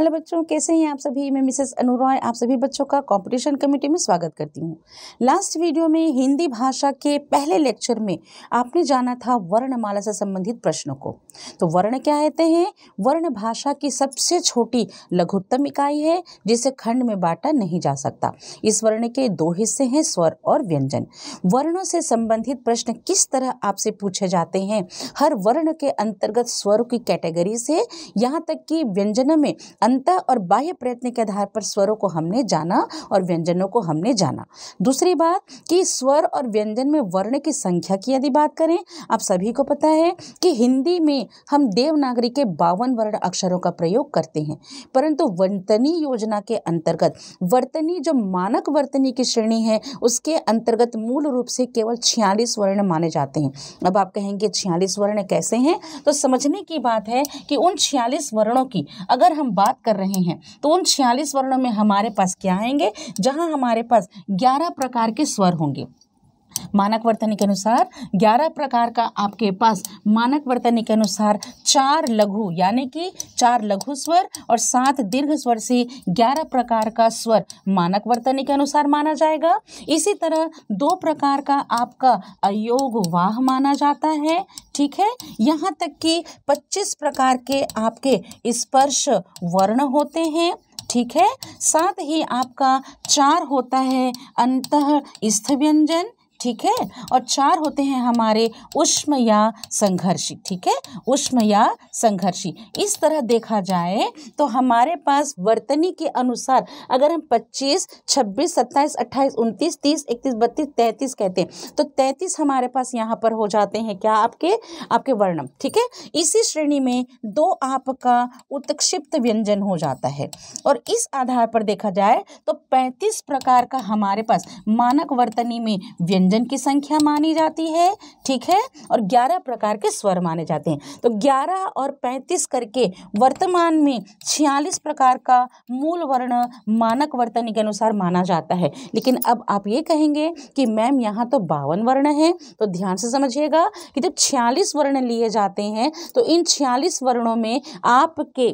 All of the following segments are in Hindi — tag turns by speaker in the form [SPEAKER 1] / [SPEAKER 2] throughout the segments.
[SPEAKER 1] हेलो बच्चों कैसे हैं आप सभी मैं मिसेस अनु रॉय आप सभी बच्चों का कंपटीशन कमेटी में स्वागत करती हूं लास्ट वीडियो में हिंदी भाषा के पहले लेक्चर में आपने जाना था वर्णमाला से संबंधित प्रश्नों को तो वर्ण क्या कहते हैं वर्ण भाषा की सबसे छोटी लघुत्तम इकाई है जिसे खंड में बांटा नहीं जा सकता इस वर्ण के दो हिस्से हैं स्वर और व्यंजन वर्णों से संबंधित प्रश्न किस तरह आपसे पूछे जाते हैं हर वर्ण के अंतर्गत स्वर की कैटेगरी से यहाँ तक कि व्यंजन में अंत और बाह्य प्रयत्न के आधार पर स्वरों को हमने जाना और व्यंजनों को हमने जाना दूसरी बात कि स्वर और व्यंजन में वर्ण की संख्या की यदि बात करें आप सभी को पता है कि हिंदी में हम देवनागरी के बावन वर्ण अक्षरों का प्रयोग करते हैं परंतु वर्तनी योजना के अंतर्गत वर्तनी जो मानक वर्तनी की श्रेणी है उसके अंतर्गत मूल रूप से केवल छियालीस वर्ण माने जाते हैं अब आप कहेंगे छियालीस वर्ण कैसे हैं तो समझने की बात है कि उन छियालीस वर्णों की अगर हम बात बात कर रहे हैं तो उन छियालीस वर्णों में हमारे पास क्या आएंगे जहाँ हमारे पास ग्यारह प्रकार के स्वर होंगे मानक वर्तनी के अनुसार ग्यारह प्रकार का आपके पास मानक वर्तनी के अनुसार चार लघु यानी कि चार लघु स्वर और सात दीर्घ स्वर से ग्यारह प्रकार का स्वर मानक वर्तनी के अनुसार माना जाएगा इसी तरह दो प्रकार का आपका अयोग वाह माना जाता है ठीक है यहाँ तक कि 25 प्रकार के आपके स्पर्श वर्ण होते हैं ठीक है साथ ही आपका चार होता है अंत स्थ व्यंजन ठीक है और चार होते हैं हमारे उष्म या संघर्षी ठीक है उष्म या संघर्षी इस तरह देखा जाए तो हमारे पास वर्तनी के अनुसार अगर हम 25, 26, 27, 28, 29, 30, 31, 32, 33 कहते हैं तो 33 हमारे पास यहाँ पर हो जाते हैं क्या आपके आपके वर्णम ठीक है इसी श्रेणी में दो आपका उत्क्षिप्त व्यंजन हो जाता है और इस आधार पर देखा जाए तो पैंतीस प्रकार का हमारे पास मानक वर्तनी में व्यंजन व्यंजन की संख्या मानी जाती है ठीक है और ग्यारह प्रकार के स्वर माने जाते हैं तो ग्यारह और पैंतीस करके वर्तमान में छियालीस प्रकार का मूल वर्ण मानक वर्तन के अनुसार माना जाता है लेकिन अब आप ये कहेंगे कि मैम यहाँ तो बावन वर्ण हैं तो ध्यान से समझिएगा कि जब छियालीस वर्ण लिए जाते हैं तो इन छियालीस वर्णों में आपके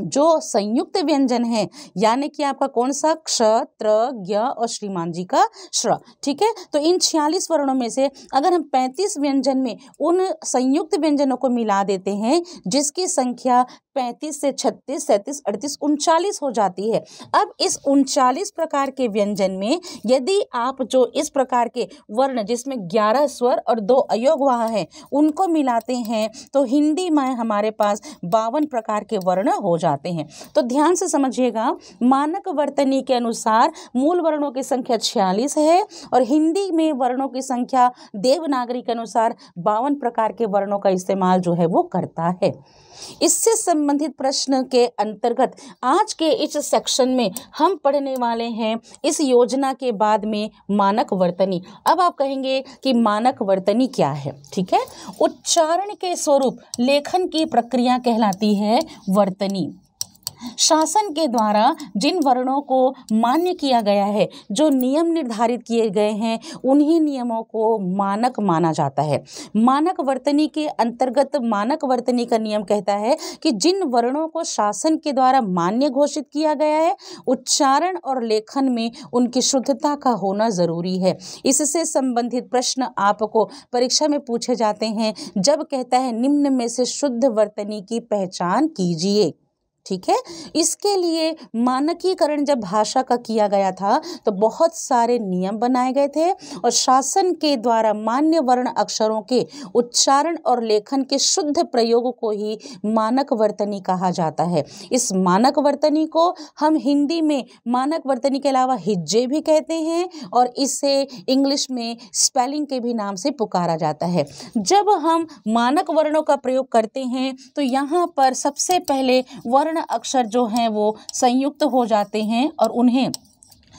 [SPEAKER 1] जो संयुक्त व्यंजन है यानी कि आपका कौन सा क्ष त्र ज्ञ और श्रीमान जी का श्र ठीक है तो इन छियालीस वर्णों में से अगर हम पैंतीस व्यंजन में उन संयुक्त व्यंजनों को मिला देते हैं जिसकी संख्या पैंतीस से छत्तीस सैंतीस अड़तीस उनचालीस हो जाती है अब इस उनचालीस प्रकार के व्यंजन में यदि आप जो इस प्रकार के वर्ण जिसमें ग्यारह स्वर और दो अयोगवाह हैं उनको मिलाते हैं तो हिंदी में हमारे पास बावन प्रकार के वर्ण हो जाते हैं तो ध्यान से समझिएगा मानक वर्तनी के अनुसार मूल वर्णों की संख्या छियालीस है और हिंदी में वर्णों की संख्या देवनागरी के अनुसार बावन प्रकार के वर्णों का इस्तेमाल जो है वो करता है इससे सम संबंधित प्रश्न के अंतर्गत आज के इस सेक्शन में हम पढ़ने वाले हैं इस योजना के बाद में मानक वर्तनी अब आप कहेंगे कि मानक वर्तनी क्या है ठीक है उच्चारण के स्वरूप लेखन की प्रक्रिया कहलाती है वर्तनी शासन के द्वारा जिन वर्णों को मान्य किया गया है जो नियम निर्धारित किए गए हैं उन्हीं नियमों को मानक माना जाता है मानक वर्तनी के अंतर्गत मानक वर्तनी का नियम कहता है कि जिन वर्णों को शासन के द्वारा मान्य घोषित किया गया है उच्चारण और लेखन में उनकी शुद्धता का होना ज़रूरी है इससे संबंधित प्रश्न आपको परीक्षा में पूछे जाते हैं जब कहता है निम्न में से शुद्ध वर्तनी की पहचान कीजिए ठीक है इसके लिए मानकीकरण जब भाषा का किया गया था तो बहुत सारे नियम बनाए गए थे और शासन के द्वारा मान्य वर्ण अक्षरों के उच्चारण और लेखन के शुद्ध प्रयोग को ही मानक वर्तनी कहा जाता है इस मानक वर्तनी को हम हिंदी में मानक वर्तनी के अलावा हिज्जे भी कहते हैं और इसे इंग्लिश में स्पेलिंग के भी नाम से पुकारा जाता है जब हम मानक वर्णों का प्रयोग करते हैं तो यहाँ पर सबसे पहले वर्ण वर्ण अक्षर जो हैं वो संयुक्त हो जाते हैं और उन्हें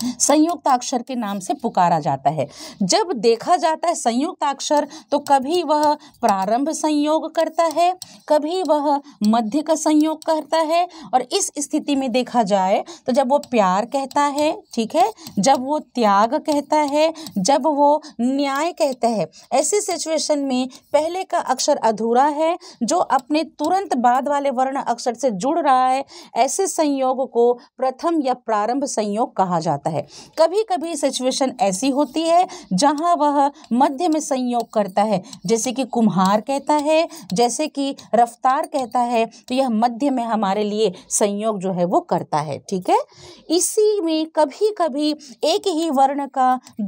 [SPEAKER 1] संयुक्ताक्षर के नाम से पुकारा जाता है जब देखा जाता है संयुक्ताक्षर तो कभी वह प्रारंभ संयोग करता है कभी वह मध्य का संयोग करता है और इस स्थिति में देखा जाए तो जब वो प्यार कहता है ठीक है जब वो त्याग कहता है जब वो न्याय कहता है ऐसी सिचुएशन में पहले का अक्षर अधूरा है जो अपने तुरंत बाद वाले वर्ण अक्षर से जुड़ रहा है ऐसे संयोग को प्रथम या प्रारंभ संयोग कहा जाता है जाता है कभी कभी सिचुएशन ऐसी होती है जहाँ वह मध्य में संयोग करता है जैसे कि कुम्हार कहता है जैसे कि रफ्तार कहता है तो यह मध्य में हमारे लिए संयोग जो है वो करता है ठीक है इसी में कभी कभी एक ही वर्ण का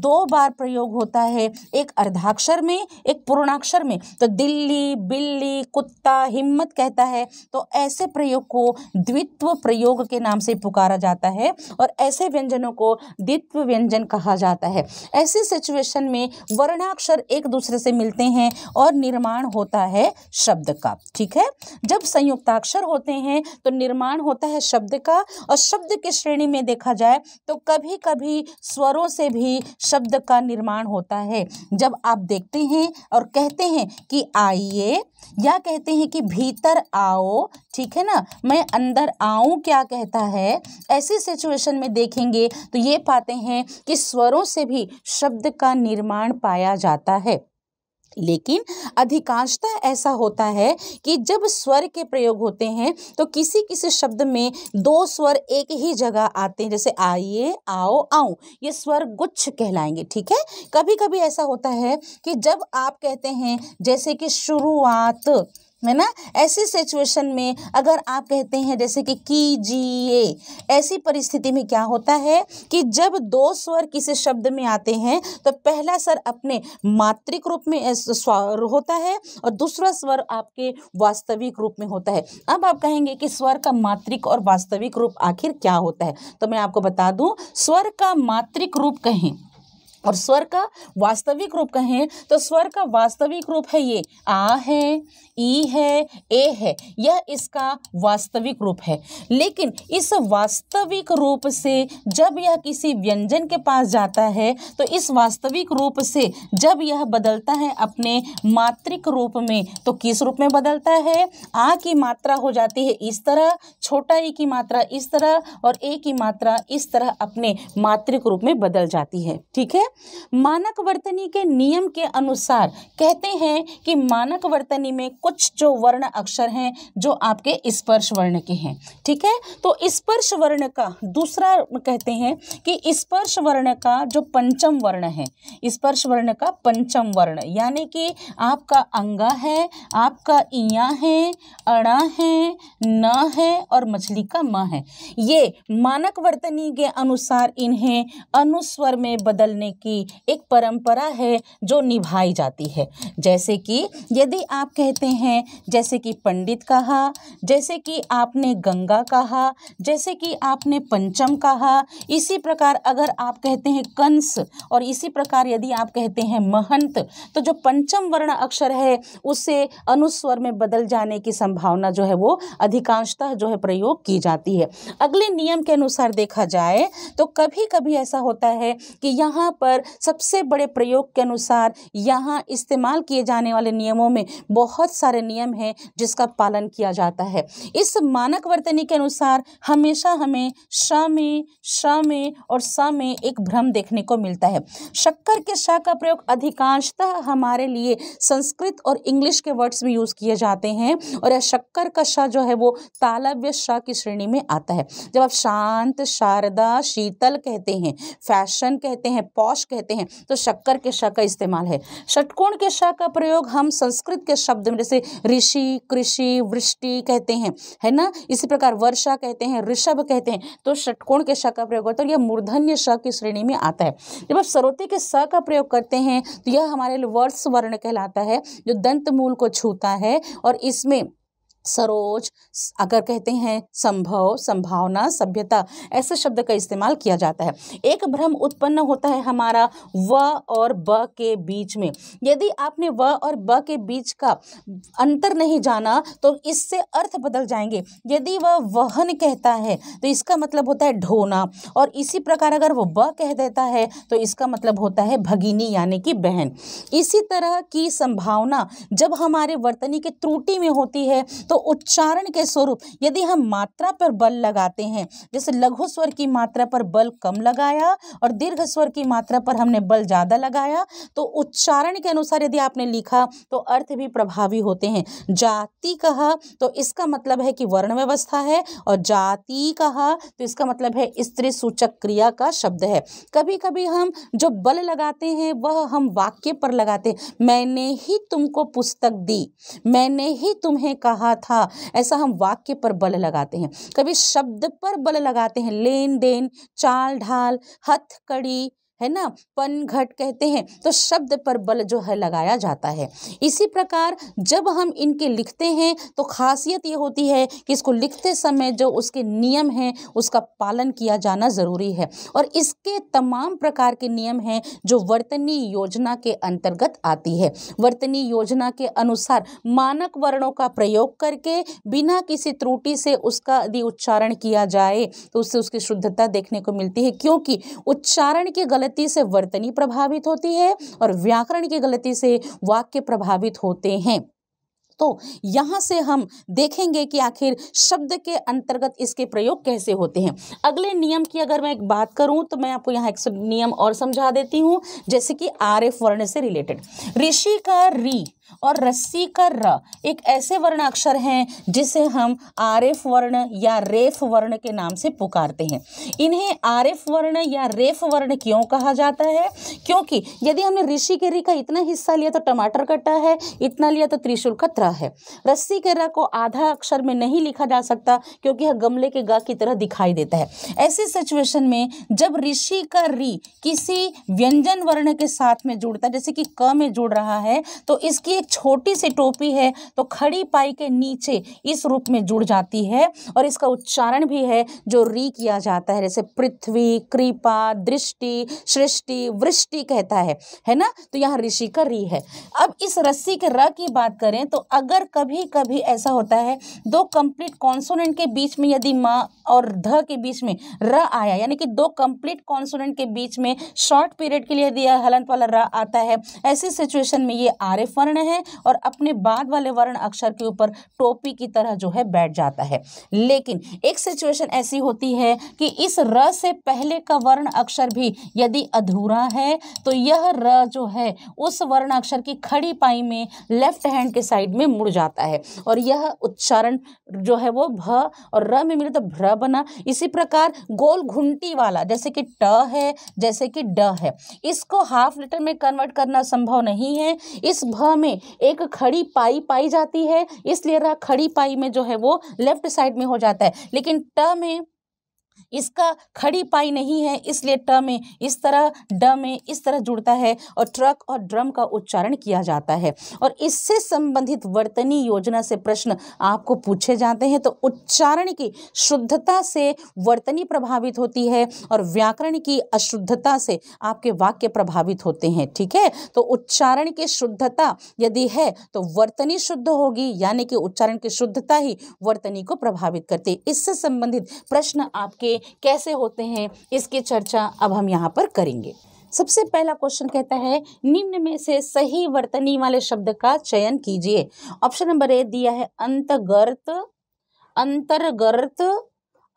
[SPEAKER 1] दो बार प्रयोग होता है एक अर्धाक्षर में एक पूर्णाक्षर में तो दिल्ली बिल्ली कुत्ता हिम्मत कहता है तो ऐसे प्रयोग को द्वित्व प्रयोग के नाम से पुकारा जाता है और ऐसे व्यंजनों को द्वित्व व्यंजन कहा जाता है ऐसी सिचुएशन में वर्णाक्षर एक दूसरे से मिलते हैं और निर्माण होता है शब्द का ठीक है जब संयुक्ताक्षर होते हैं तो निर्माण होता है शब्द का और शब्द की श्रेणी में देखा जाए तो कभी कभी स्वरों से भी शब्द का निर्माण होता है जब आप देखते हैं और कहते हैं कि आइए या कहते हैं कि भीतर आओ ठीक है ना मैं अंदर आऊं क्या कहता है ऐसी सिचुएशन में देखेंगे तो ये पाते हैं कि स्वरों से भी शब्द का निर्माण पाया जाता है लेकिन अधिकांशतः ऐसा होता है कि जब स्वर के प्रयोग होते हैं तो किसी किसी शब्द में दो स्वर एक ही जगह आते हैं जैसे आइए आओ आऊँ ये स्वर गुच्छ कहलाएंगे ठीक है कभी कभी ऐसा होता है कि जब आप कहते हैं जैसे कि शुरुआत है ना ऐसी सिचुएशन में अगर आप कहते हैं जैसे कि कीजिए ऐसी परिस्थिति में क्या होता है कि जब दो स्वर किसी शब्द में आते हैं तो पहला स्वर अपने मात्रिक रूप में स्वर होता है और दूसरा स्वर आपके वास्तविक रूप में होता है अब आप कहेंगे कि स्वर का मात्रिक और वास्तविक रूप आखिर क्या होता है तो मैं आपको बता दूँ स्वर का मात्रिक रूप कहें और स्वर का वास्तविक रूप कहें तो स्वर का वास्तविक रूप है ये आ है ई है ए है यह इसका वास्तविक रूप है लेकिन इस वास्तविक रूप से जब यह किसी व्यंजन के पास जाता है तो इस वास्तविक रूप से जब यह बदलता है अपने मात्रिक रूप में तो किस रूप में बदलता है आ की मात्रा हो जाती है इस तरह छोटा ई की मात्रा इस तरह और ए की मात्रा इस तरह अपने मात्रिक रूप में बदल जाती है ठीक है मानक वर्तनी के नियम के अनुसार कहते हैं कि मानक वर्तनी में कुछ जो वर्ण अक्षर हैं जो आपके स्पर्श वर्ण के हैं ठीक है तो स्पर्श वर्ण का दूसरा कहते हैं कि स्पर्श वर्ण का जो पंचम वर्ण है स्पर्श वर्ण का पंचम वर्ण यानी कि आपका अंगा है आपका इया है अड़ा है न है और मछली का माँ है ये मानक वर्तनी के अनुसार इन्हें अनुस्वर में बदलने की एक परंपरा है जो निभाई जाती है जैसे कि यदि आप कहते हैं जैसे कि पंडित कहा जैसे कि आपने गंगा कहा जैसे कि आपने पंचम कहा इसी प्रकार अगर आप कहते हैं कंस और इसी प्रकार यदि आप कहते हैं महंत तो जो पंचम वर्ण अक्षर है उसे अनुस्वर में बदल जाने की संभावना जो है वो अधिकांशतः जो है प्रयोग की जाती है अगले नियम के अनुसार देखा जाए तो कभी कभी ऐसा होता है कि यहाँ पर पर सबसे बड़े प्रयोग के अनुसार यहाँ इस्तेमाल किए जाने वाले नियमों में बहुत सारे नियम हैं जिसका पालन किया जाता है इस मानक वर्तनी के अनुसार हमेशा हमें श में श में और स में एक भ्रम देखने को मिलता है शक्कर के श का प्रयोग अधिकांशतः हमारे लिए संस्कृत और इंग्लिश के वर्ड्स में यूज़ किए जाते हैं और यह शक्कर का श जो है वो तालव्य श की श्रेणी में आता है जब आप शांत शारदा शीतल कहते हैं फैशन कहते हैं पौष प्रकाश कहते हैं तो शक्कर के श का इस्तेमाल है षटकोण के श का प्रयोग हम संस्कृत के शब्द में जैसे ऋषि कृषि वृष्टि कहते हैं है ना इसी प्रकार वर्षा कहते हैं ऋषभ कहते हैं तो षटकोण के श का प्रयोग होता है यह मूर्धन्य श की श्रेणी में आता है जब आप सरोते के स का प्रयोग करते हैं तो यह हमारे लिए वर्ष वर्ण कहलाता है जो दंत मूल को छूता है और इसमें सरोज अगर कहते हैं संभव संभावना सभ्यता ऐसे शब्द का इस्तेमाल किया जाता है एक भ्रम उत्पन्न होता है हमारा व और ब के बीच में यदि आपने व और ब के बीच का अंतर नहीं जाना तो इससे अर्थ बदल जाएंगे यदि वह वहन कहता है तो इसका मतलब होता है ढोना और इसी प्रकार अगर वह ब कह देता है तो इसका मतलब होता है भगिनी यानी कि बहन इसी तरह की संभावना जब हमारे वर्तनी के त्रुटि में होती है तो उच्चारण के स्वरूप यदि हम मात्रा पर बल लगाते हैं जैसे लघु स्वर की मात्रा पर बल कम लगाया और दीर्घ स्वर की मात्रा पर हमने बल ज़्यादा लगाया तो उच्चारण के अनुसार यदि आपने लिखा तो अर्थ भी प्रभावी होते हैं जाति कहा तो इसका मतलब है कि वर्ण व्यवस्था है और जाति कहा तो इसका मतलब है स्त्री सूचक क्रिया का शब्द है कभी कभी हम जो बल लगाते हैं वह हम वाक्य पर लगाते हैं मैंने ही तुमको पुस्तक दी मैंने ही तुम्हें कहा था ऐसा हम वाक्य पर बल लगाते हैं कभी शब्द पर बल लगाते हैं लेन देन चाल ढाल हथकड़ी है ना पन घट कहते हैं तो शब्द पर बल जो है लगाया जाता है इसी प्रकार जब हम इनके लिखते हैं तो खासियत ये होती है कि इसको लिखते समय जो उसके नियम हैं उसका पालन किया जाना ज़रूरी है और इसके तमाम प्रकार के नियम हैं जो वर्तनी योजना के अंतर्गत आती है वर्तनी योजना के अनुसार मानक वर्णों का प्रयोग करके बिना किसी त्रुटि से उसका यदि उच्चारण किया जाए तो उससे उसकी शुद्धता देखने को मिलती है क्योंकि उच्चारण के गलत गलती से वर्तनी प्रभावित होती है और व्याकरण की गलती से वाक्य प्रभावित होते हैं तो यहाँ से हम देखेंगे कि आखिर शब्द के अंतर्गत इसके प्रयोग कैसे होते हैं अगले नियम की अगर मैं एक बात करूँ तो मैं आपको यहाँ एक नियम और समझा देती हूँ जैसे कि आर एफ वर्ण से रिलेटेड ऋषि का री और रस्सी का र एक ऐसे वर्ण अक्षर हैं जिसे हम आर एफ वर्ण या रेफ वर्ण के नाम से पुकारते हैं इन्हें आर एफ वर्ण या रेफ वर्ण क्यों कहा जाता है क्योंकि यदि हमने ऋषि के री का इतना हिस्सा लिया तो टमाटर कटा है इतना लिया तो त्रिशूल का त्र रस्सीकरा है रस्सी के रस्सीकरा को आधा अक्षर में नहीं लिखा जा सकता क्योंकि यह गमले के गा की तरह दिखाई देता है ऐसी सिचुएशन में जब ऋषि का री किसी व्यंजन वर्ण के साथ में जुड़ता है जैसे कि क में जुड़ रहा है तो इसकी एक छोटी सी टोपी है तो खड़ी पाई के नीचे इस रूप में जुड़ जाती है और इसका उच्चारण भी है जो री किया जाता है जैसे पृथ्वी कृपा दृष्टि सृष्टि वृष्टि कहता है है ना तो यहाँ ऋषि का री है अब इस रस्सी के र की बात करें तो अगर कभी कभी ऐसा होता है दो कंप्लीट कॉन्सोनेंट के बीच में यदि माँ और ध के बीच में र आया यानी कि दो कंप्लीट कॉन्सोनेंट के बीच में शॉर्ट पीरियड के लिए यदि हलंत वाला र आता है ऐसी सिचुएशन में ये आर्य वर्ण है और अपने बाद वाले वर्ण अक्षर के ऊपर टोपी की तरह जो है बैठ जाता है लेकिन एक सिचुएशन ऐसी होती है कि इस र से पहले का वर्ण अक्षर भी यदि अधूरा है तो यह र जो है उस वर्ण अक्षर की खड़ी पाई में लेफ्ट हैंड के साइड में मुड़ जाता है और यह उच्चारण जो है वो भ और र में मिले तो भ्र बना इसी प्रकार गोल घुंटी वाला जैसे कि ट है जैसे कि ड है इसको हाफ लेटर में कन्वर्ट करना संभव नहीं है इस भ में एक खड़ी पाई पाई जाती है इसलिए र खड़ी पाई में जो है वो लेफ्ट साइड में हो जाता है लेकिन ट में इसका खड़ी पाई नहीं है इसलिए ट में इस तरह ड में इस तरह जुड़ता है और ट्रक और ड्रम का उच्चारण किया जाता है और इससे संबंधित वर्तनी योजना से प्रश्न आपको पूछे जाते हैं तो उच्चारण की शुद्धता से वर्तनी प्रभावित होती है और व्याकरण की अशुद्धता से आपके वाक्य प्रभावित होते हैं ठीक है तो उच्चारण की शुद्धता यदि है तो वर्तनी शुद्ध होगी यानी कि उच्चारण की शुद्धता ही वर्तनी को प्रभावित करती है इससे संबंधित प्रश्न आपके कैसे होते हैं इसकी चर्चा अब हम यहाँ पर करेंगे सबसे पहला क्वेश्चन कहता है निम्न में से सही वर्तनी वाले शब्द का चयन कीजिए ऑप्शन नंबर ए दिया है अंतगर्त अंतर्गर्त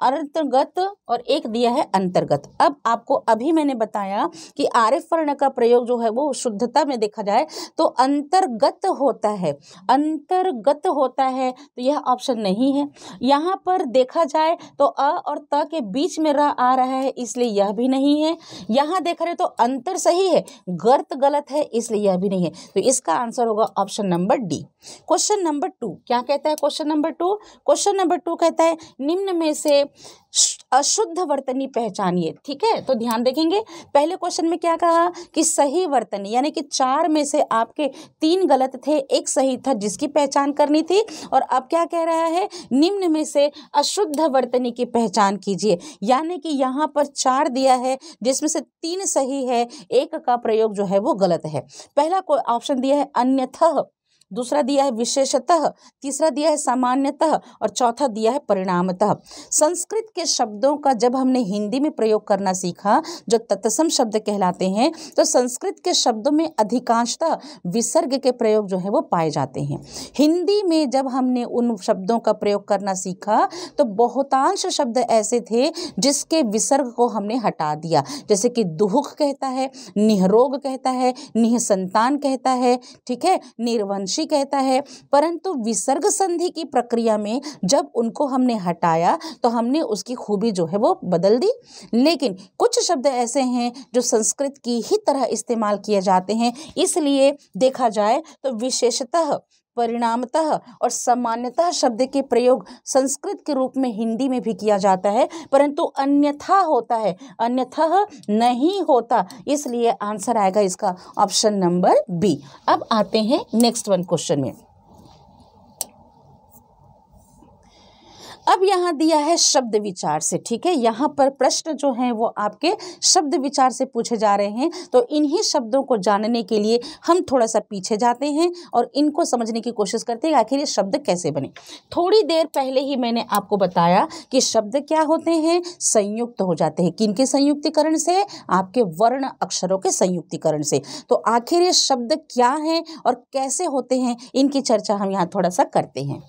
[SPEAKER 1] अंतर्गत और एक दिया है अंतर्गत अब आपको अभी मैंने बताया कि आर्य वर्ण का प्रयोग जो है वो शुद्धता में देखा जाए तो अंतर्गत होता है अंतर्गत होता है तो यह ऑप्शन नहीं है यहाँ पर देखा जाए तो अ और त के बीच में र आ रहा है इसलिए यह भी नहीं है यहाँ देखा रहे तो अंतर सही है गर्त गलत है इसलिए यह भी नहीं है तो इसका आंसर होगा option number D question number two क्या कहता है question number two question number two कहता है निम्न में से अशुद्ध वर्तनी पहचानिए ठीक है तो ध्यान देखेंगे पहले क्वेश्चन में क्या कहा कि सही वर्तनी यानी कि चार में से आपके तीन गलत थे एक सही था जिसकी पहचान करनी थी और अब क्या कह रहा है निम्न में से अशुद्ध वर्तनी की पहचान कीजिए यानी कि यहाँ पर चार दिया है जिसमें से तीन सही है एक का प्रयोग जो है वो गलत है पहला ऑप्शन दिया है अन्यथा दूसरा दिया है विशेषतः तीसरा दिया है सामान्यतः और चौथा दिया है परिणामतः संस्कृत के शब्दों का जब हमने हिंदी में प्रयोग करना सीखा जो तत्सम शब्द कहलाते हैं तो संस्कृत के शब्दों में अधिकांशतः विसर्ग के प्रयोग जो है वो पाए जाते हैं हिंदी में जब हमने उन शब्दों का प्रयोग करना सीखा तो बहुतांश शब्द ऐसे थे जिसके विसर्ग को हमने हटा दिया जैसे कि दुहुक कहता है निहरोग कहता है निहसंतान कहता है ठीक है निर्वंश राशि कहता है परंतु विसर्ग संधि की प्रक्रिया में जब उनको हमने हटाया तो हमने उसकी खूबी जो है वो बदल दी लेकिन कुछ शब्द ऐसे हैं जो संस्कृत की ही तरह इस्तेमाल किए जाते हैं इसलिए देखा जाए तो विशेषतः परिणामतः और सामान्यतः शब्द के प्रयोग संस्कृत के रूप में हिंदी में भी किया जाता है परंतु अन्यथा होता है अन्यथा नहीं होता इसलिए आंसर आएगा इसका ऑप्शन नंबर बी अब आते हैं नेक्स्ट वन क्वेश्चन में अब यहाँ दिया है शब्द विचार से ठीक है यहाँ पर प्रश्न जो हैं वो आपके शब्द विचार से पूछे जा रहे हैं तो इन्हीं शब्दों को जानने के लिए हम थोड़ा सा पीछे जाते हैं और इनको समझने की कोशिश करते हैं आखिर ये शब्द कैसे बने थोड़ी देर पहले ही मैंने आपको बताया कि शब्द क्या होते हैं संयुक्त हो जाते हैं किन के संयुक्तिकरण से आपके वर्ण अक्षरों के संयुक्तिकरण से तो आखिर ये शब्द क्या हैं और कैसे होते हैं इनकी चर्चा हम यहाँ थोड़ा सा करते हैं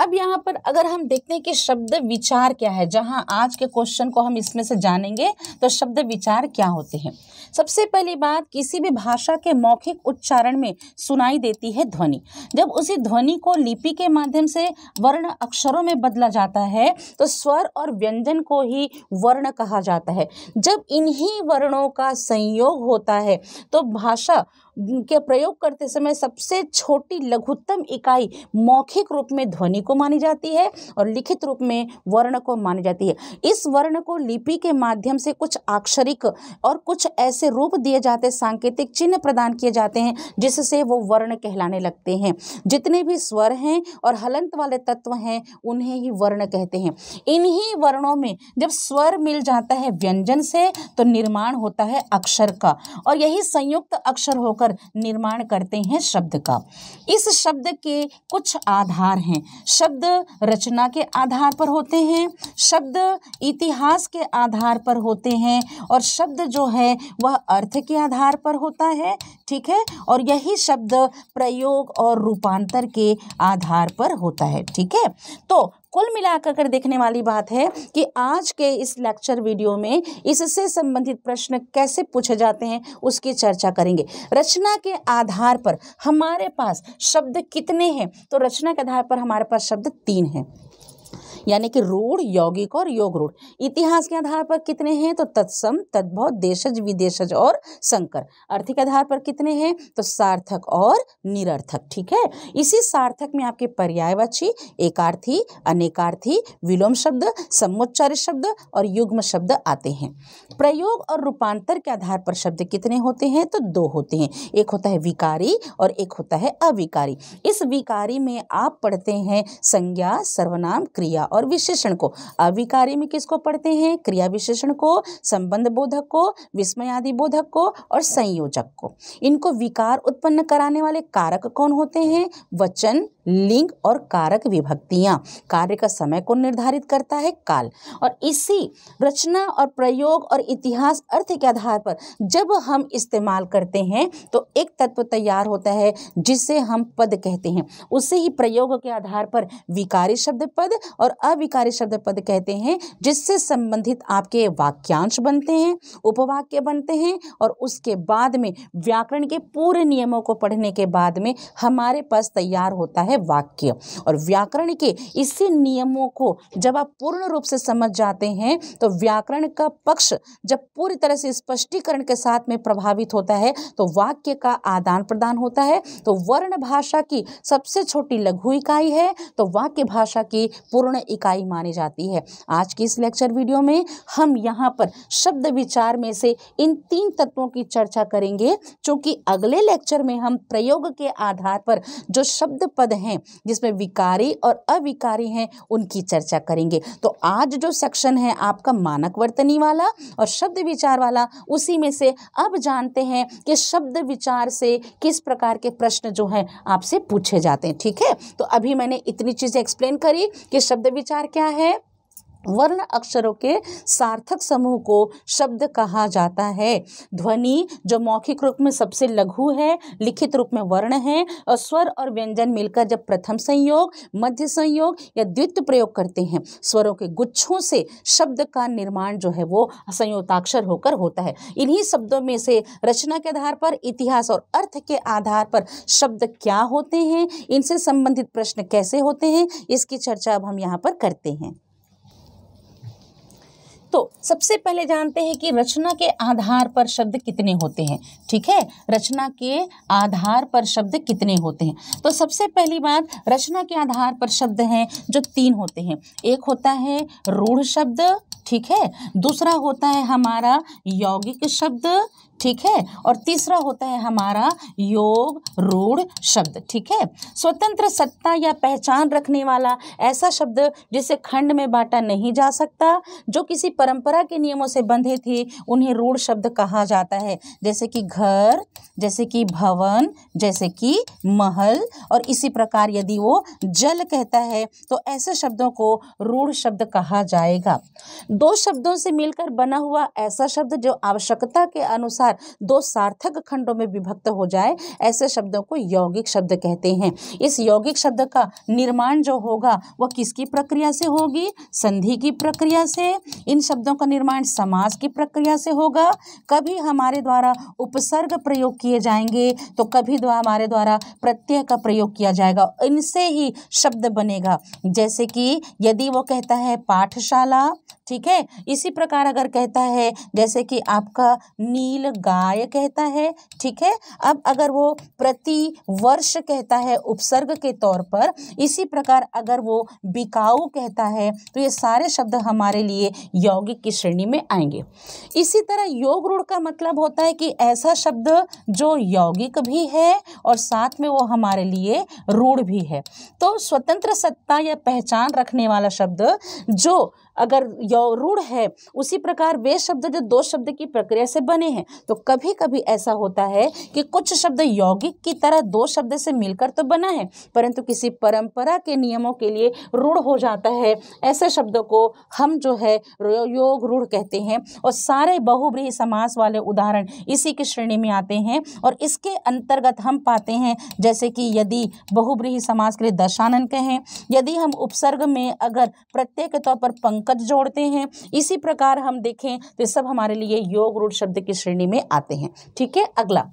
[SPEAKER 1] अब यहाँ पर अगर हम देखते हैं कि शब्द विचार क्या है जहाँ आज के क्वेश्चन को हम इसमें से जानेंगे तो शब्द विचार क्या होते हैं सबसे पहली बात किसी भी भाषा के मौखिक उच्चारण में सुनाई देती है ध्वनि जब उसी ध्वनि को लिपि के माध्यम से वर्ण अक्षरों में बदला जाता है तो स्वर और व्यंजन को ही वर्ण कहा जाता है जब इन्हीं वर्णों का संयोग होता है तो भाषा के प्रयोग करते समय सबसे छोटी लघुत्तम इकाई मौखिक रूप में ध्वनि को मानी जाती है और लिखित रूप में वर्ण को मानी जाती है इस वर्ण को लिपि के माध्यम से कुछ आक्षरिक और कुछ ऐसे रूप दिए जाते सांकेतिक चिन्ह प्रदान किए जाते हैं जिससे वो वर्ण कहलाने लगते हैं जितने भी स्वर हैं और हलंत वाले तत्व हैं उन्हें ही वर्ण कहते हैं इन्हीं वर्णों में जब स्वर मिल जाता है व्यंजन से तो निर्माण होता है अक्षर का और यही संयुक्त अक्षर होकर पर निर्माण करते हैं शब्द का इस शब्द के कुछ आधार हैं शब्द रचना के आधार पर होते हैं शब्द इतिहास के आधार पर होते हैं और शब्द जो है वह अर्थ के आधार पर होता है ठीक है और यही शब्द प्रयोग और रूपांतर के आधार पर होता है ठीक है तो कुल मिलाकर कर देखने वाली बात है कि आज के इस लेक्चर वीडियो में इससे संबंधित प्रश्न कैसे पूछे जाते हैं उसकी चर्चा करेंगे रचना के आधार पर हमारे पास शब्द कितने हैं तो रचना के आधार पर हमारे पास शब्द तीन हैं यानी कि रूढ़ यौगिक और योग रूढ़ इतिहास के आधार पर कितने हैं तो तत्सम तद्भव देशज विदेशज और संकर अर्थिक आधार पर कितने हैं तो सार्थक और निरर्थक ठीक है इसी सार्थक में आपके पर्यायवाची एकार्थी अनेकार्थी विलोम शब्द समोच्चार्य शब्द और युग्म शब्द आते हैं प्रयोग और रूपांतर के आधार पर शब्द कितने होते हैं तो दो होते हैं एक होता है विकारी और एक होता है अविकारी इस विकारी में आप पढ़ते हैं संज्ञा सर्वनाम क्रिया और और विशेषण को अविकारी में किसको पढ़ते हैं क्रिया विशेषण को संबंध बोधक को विस्मयादि बोधक को और संयोजक को इनको विकार उत्पन्न कराने वाले कारक कौन होते हैं वचन लिंग और कारक विभक्तियाँ कार्य का समय को निर्धारित करता है काल और इसी रचना और प्रयोग और इतिहास अर्थ के आधार पर जब हम इस्तेमाल करते हैं तो एक तत्व तैयार होता है जिसे हम पद कहते हैं उसे ही प्रयोग के आधार पर विकारी शब्द पद और अविकारी शब्द पद कहते हैं जिससे संबंधित आपके वाक्यांश बनते हैं उपवाक्य बनते हैं और उसके बाद में व्याकरण के पूरे नियमों को पढ़ने के बाद में हमारे पास तैयार होता है है वाक्य और व्याकरण के इसी नियमों को जब आप पूर्ण रूप से समझ जाते हैं तो व्याकरण का पक्ष जब पूरी तरह से स्पष्टीकरण के साथ में प्रभावित होता है तो वाक्य का आदान प्रदान होता है तो वर्ण भाषा की सबसे छोटी लघु इकाई है तो वाक्य भाषा की पूर्ण इकाई मानी जाती है आज की इस लेक्चर वीडियो में हम यहाँ पर शब्द विचार में से इन तीन तत्वों की चर्चा करेंगे क्योंकि अगले लेक्चर में हम प्रयोग के आधार पर जो शब्द पद हैं जिसमें विकारी और अविकारी हैं उनकी चर्चा करेंगे तो आज जो सेक्शन है आपका मानक वर्तनी वाला और शब्द विचार वाला उसी में से अब जानते हैं कि शब्द विचार से किस प्रकार के प्रश्न जो हैं आपसे पूछे जाते हैं ठीक है तो अभी मैंने इतनी चीज़ें एक्सप्लेन करी कि शब्द विचार क्या है वर्ण अक्षरों के सार्थक समूह को शब्द कहा जाता है ध्वनि जो मौखिक रूप में सबसे लघु है लिखित रूप में वर्ण है और स्वर और व्यंजन मिलकर जब प्रथम संयोग मध्य संयोग या द्वितीय प्रयोग करते हैं स्वरों के गुच्छों से शब्द का निर्माण जो है वो संयुक्ताक्षर होकर होता है इन्हीं शब्दों में से रचना के आधार पर इतिहास और अर्थ के आधार पर शब्द क्या होते हैं इनसे संबंधित प्रश्न कैसे होते हैं इसकी चर्चा अब हम यहाँ पर करते हैं तो सबसे पहले जानते हैं कि रचना के आधार पर शब्द कितने होते हैं ठीक है रचना के आधार पर शब्द कितने होते हैं तो सबसे पहली बात रचना के आधार पर शब्द हैं जो तीन होते हैं एक होता है रूढ़ शब्द ठीक है दूसरा होता है हमारा यौगिक शब्द ठीक है और तीसरा होता है हमारा योग रूढ़ शब्द ठीक है स्वतंत्र सत्ता या पहचान रखने वाला ऐसा शब्द जिसे खंड में बांटा नहीं जा सकता जो किसी परंपरा के नियमों से बंधे थे उन्हें रूढ़ शब्द कहा जाता है जैसे कि घर जैसे कि भवन जैसे कि महल और इसी प्रकार यदि वो जल कहता है तो ऐसे शब्दों को रूढ़ शब्द कहा जाएगा दो शब्दों से मिलकर बना हुआ ऐसा शब्द जो आवश्यकता के अनुसार अनुसार दो सार्थक खंडों में विभक्त हो जाए ऐसे शब्दों को यौगिक शब्द कहते हैं इस यौगिक शब्द का निर्माण जो होगा वह किसकी प्रक्रिया से होगी संधि की प्रक्रिया से इन शब्दों का निर्माण समाज की प्रक्रिया से होगा कभी हमारे द्वारा उपसर्ग प्रयोग किए जाएंगे तो कभी हमारे द्वारा प्रत्यय का प्रयोग किया जाएगा इनसे ही शब्द बनेगा जैसे कि यदि वो कहता है पाठशाला ठीक है इसी प्रकार अगर कहता है जैसे कि आपका नील गाय कहता है ठीक है अब अगर वो प्रति वर्ष कहता है उपसर्ग के तौर पर इसी प्रकार अगर वो बिकाऊ कहता है तो ये सारे शब्द हमारे लिए यौगिक की श्रेणी में आएंगे इसी तरह योग रूढ़ का मतलब होता है कि ऐसा शब्द जो यौगिक भी है और साथ में वो हमारे लिए रूढ़ भी है तो स्वतंत्र सत्ता या पहचान रखने वाला शब्द जो अगर रूढ़ है उसी प्रकार वे शब्द जो दो शब्द की प्रक्रिया से बने हैं तो कभी कभी ऐसा होता है कि कुछ शब्द यौगिक की तरह दो शब्द से मिलकर तो बना है परंतु किसी परंपरा के नियमों के लिए रूढ़ हो जाता है ऐसे शब्दों को हम जो है योग रूढ़ कहते हैं और सारे बहुब्रीही समास वाले उदाहरण इसी की श्रेणी में आते हैं और इसके अंतर्गत हम पाते हैं जैसे कि यदि बहुब्रीही समास के लिए दशानन कहें यदि हम उपसर्ग में अगर प्रत्यय के तौर पर पंक ताकत जोड़ते हैं इसी प्रकार हम देखें तो सब हमारे लिए योग रूढ़ शब्द की श्रेणी में आते हैं ठीक है अगला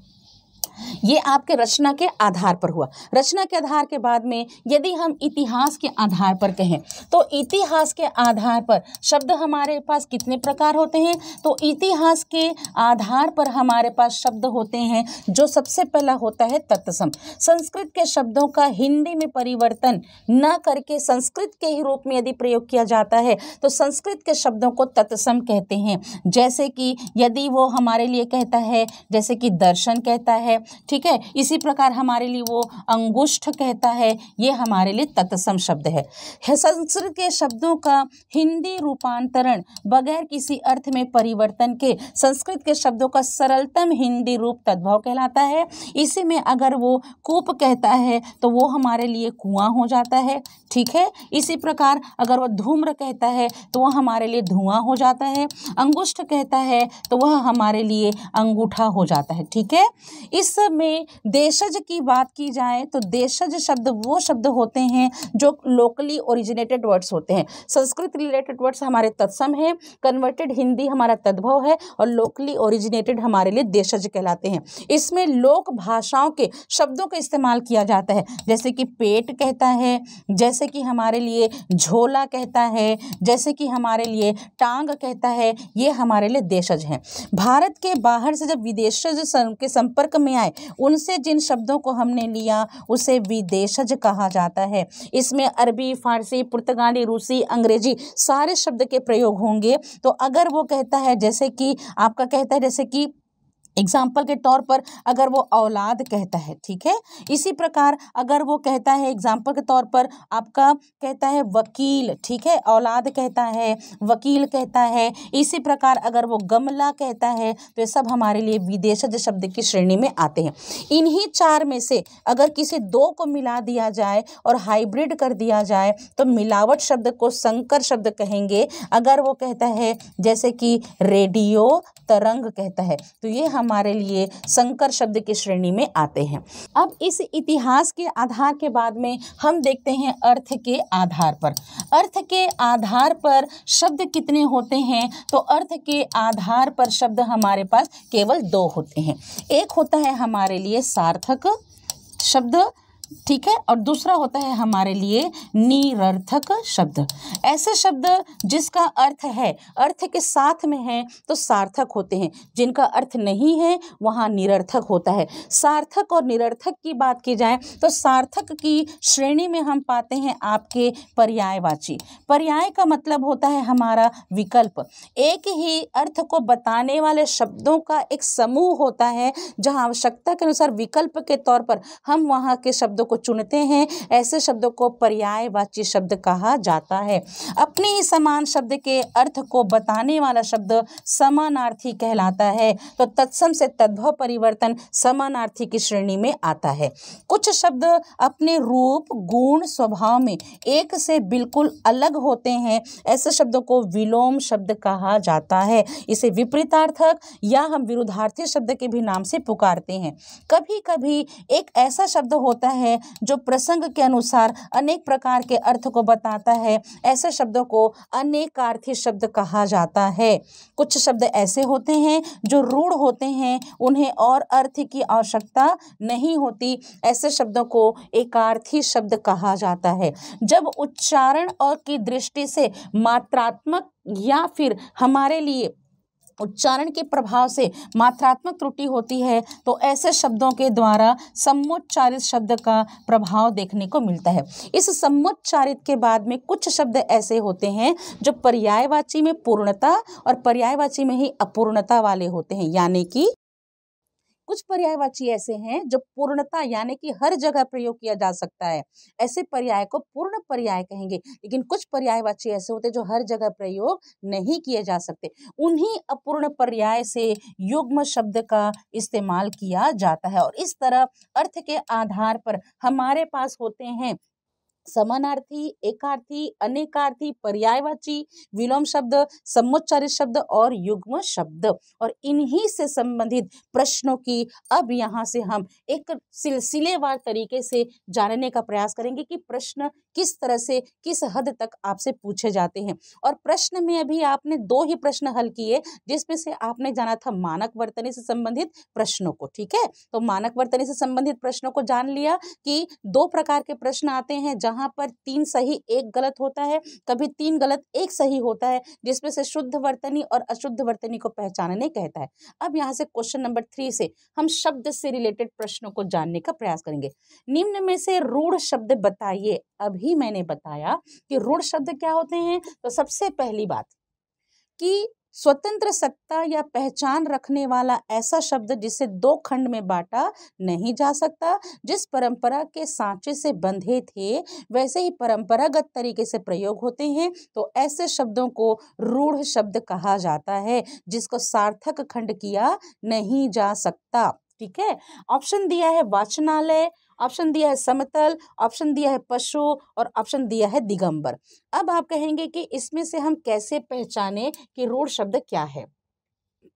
[SPEAKER 1] ये आपके रचना के आधार पर हुआ रचना के आधार के बाद में यदि हम इतिहास के आधार पर कहें तो इतिहास के आधार पर शब्द हमारे पास कितने प्रकार होते हैं तो इतिहास के आधार पर हमारे पास शब्द होते हैं जो सबसे पहला होता है तत्सम संस्कृत के शब्दों का हिंदी में परिवर्तन न करके संस्कृत के ही रूप में यदि प्रयोग किया जाता है तो संस्कृत के शब्दों को तत्सम कहते हैं जैसे कि यदि वो हमारे लिए कहता है जैसे कि दर्शन कहता है ठीक है इसी प्रकार हमारे लिए वो अंगुष्ठ कहता है ये हमारे लिए तत्सम शब्द है संस्कृत के शब्दों का हिंदी रूपांतरण बगैर किसी अर्थ में परिवर्तन के संस्कृत के शब्दों का सरलतम हिंदी रूप तद्भव कहलाता है इसी में अगर वो कूप कहता है तो वो हमारे लिए कुआं हो जाता है ठीक है इसी प्रकार अगर वह धूम्र कहता है तो वह हमारे लिए धुआं हो जाता है अंगुष्ठ कहता है तो वह हमारे लिए अंगूठा हो जाता है ठीक है इसमें देशज की बात की जाए तो देशज शब्द वो शब्द होते हैं जो लोकली ओरिजिनेटेड वर्ड्स होते हैं संस्कृत रिलेटेड वर्ड्स हमारे तत्सम है कन्वर्टेड हिंदी हमारा तद्भव है और लोकली ओरिजिनेटेड हमारे लिए देशज कहलाते हैं इसमें लोक भाषाओं के शब्दों का इस्तेमाल किया जाता है जैसे कि पेट कहता है जैसे जैसे कि हमारे लिए झोला कहता है जैसे कि हमारे लिए टांग कहता है ये हमारे लिए देशज हैं भारत के बाहर से जब विदेशज के संपर्क में आए उनसे जिन शब्दों को हमने लिया उसे विदेशज कहा जाता है इसमें अरबी फारसी पुर्तगाली रूसी अंग्रेजी सारे शब्द के प्रयोग होंगे तो अगर वो कहता है जैसे कि आपका कहता है जैसे कि एग्जाम्पल के तौर पर अगर वो औलाद कहता है ठीक है इसी प्रकार अगर वो कहता है एग्जाम्पल के तौर पर आपका कहता है वकील ठीक है औलाद कहता है वकील कहता है इसी प्रकार अगर वो गमला कहता है तो ये सब हमारे लिए विदेशज शब्द की श्रेणी में आते हैं इन्हीं चार में से अगर किसी दो को मिला दिया जाए और हाइब्रिड कर दिया जाए तो मिलावट शब्द को संकर शब्द कहेंगे अगर वो कहता है जैसे कि रेडियो तरंग कहता है तो ये हम हमारे लिए संकर शब्द की श्रेणी में आते हैं अब इस इतिहास के आधार के बाद में हम देखते हैं अर्थ के आधार पर अर्थ के आधार पर शब्द कितने होते हैं तो अर्थ के आधार पर शब्द हमारे पास केवल दो होते हैं एक होता है हमारे लिए सार्थक शब्द ठीक है और दूसरा होता है हमारे लिए निरर्थक शब्द ऐसे शब्द जिसका अर्थ है अर्थ के साथ में है तो सार्थक होते हैं जिनका अर्थ नहीं है वहाँ निरर्थक होता है सार्थक और निरर्थक की बात की जाए तो सार्थक की श्रेणी में हम पाते हैं आपके पर्यायवाची पर्याय का मतलब होता है हमारा विकल्प एक ही अर्थ को बताने वाले शब्दों का एक समूह होता है जहाँ आवश्यकता के अनुसार विकल्प के तौर पर हम वहाँ के शब्द शब्दों को चुनते हैं ऐसे शब्दों को पर्यायवाची शब्द कहा जाता है अपने ही समान शब्द के अर्थ को बताने वाला शब्द समानार्थी कहलाता है तो तत्सम से तद्भव परिवर्तन समानार्थी की श्रेणी में आता है कुछ शब्द अपने रूप गुण स्वभाव में एक से बिल्कुल अलग होते हैं ऐसे शब्दों को विलोम शब्द कहा जाता है इसे विपरीतार्थक या हम विरुद्धार्थी शब्द के भी नाम से पुकारते हैं कभी कभी एक ऐसा शब्द होता है है जो प्रसंग के अनुसार अनेक प्रकार के अर्थ को बताता है ऐसे शब्दों को अनेकार्थी शब्द कहा जाता है कुछ शब्द ऐसे होते हैं जो रूढ़ होते हैं उन्हें और अर्थ की आवश्यकता नहीं होती ऐसे शब्दों को एकार्थी शब्द कहा जाता है जब उच्चारण और की दृष्टि से मात्रात्मक या फिर हमारे लिए उच्चारण के प्रभाव से मात्रात्मक त्रुटि होती है तो ऐसे शब्दों के द्वारा सम्मोच्चारित शब्द का प्रभाव देखने को मिलता है इस सम्मोच्चारित के बाद में कुछ शब्द ऐसे होते हैं जो पर्यायवाची में पूर्णता और पर्यायवाची में ही अपूर्णता वाले होते हैं यानी कि कुछ पर्यायवाची ऐसे हैं जो पूर्णता यानी कि हर जगह प्रयोग किया जा सकता है ऐसे पर्याय को पूर्ण पर्याय कहेंगे लेकिन कुछ पर्यायवाची ऐसे होते जो हर जगह प्रयोग नहीं किए जा सकते उन्हीं अपूर्ण पर्याय से युग्म शब्द का इस्तेमाल किया जाता है और इस तरह अर्थ के आधार पर हमारे पास होते हैं समानार्थी एकार्थी अनेकार्थी पर्यायवाची विलोम शब्द सम्मोच्चारित शब्द और युग्म शब्द और इन्हीं से संबंधित प्रश्नों की अब यहाँ से हम एक सिलसिलेवार तरीके से जानने का प्रयास करेंगे कि प्रश्न किस तरह से किस हद तक आपसे पूछे जाते हैं और प्रश्न में अभी आपने दो ही प्रश्न हल किए जिसमें से आपने जाना था मानक वर्तनी से संबंधित प्रश्नों को ठीक है तो मानक वर्तनी से संबंधित प्रश्नों को जान लिया कि दो प्रकार के प्रश्न आते हैं जहां पर तीन सही एक गलत होता है कभी तीन गलत एक सही होता है जिसमें से शुद्ध वर्तनी और अशुद्ध वर्तनी को पहचानने कहता है अब यहाँ से क्वेश्चन नंबर थ्री से हम शब्द से रिलेटेड प्रश्नों को जानने का प्रयास करेंगे निम्न में से रूढ़ शब्द बताइए अभी मैंने बताया कि रूढ़ शब्द क्या होते हैं तो सबसे पहली बात कि स्वतंत्र सत्ता या पहचान रखने वाला ऐसा शब्द जिसे दो खंड में बांटा नहीं जा सकता जिस परंपरा के सांचे से बंधे थे वैसे ही परंपरागत तरीके से प्रयोग होते हैं तो ऐसे शब्दों को रूढ़ शब्द कहा जाता है जिसको सार्थक खंड किया नहीं जा सकता ठीक है ऑप्शन दिया है वाचनालय ऑप्शन दिया है समतल ऑप्शन दिया है पशु और ऑप्शन दिया है दिगंबर अब आप कहेंगे कि इसमें से हम कैसे पहचाने कि रोड शब्द क्या है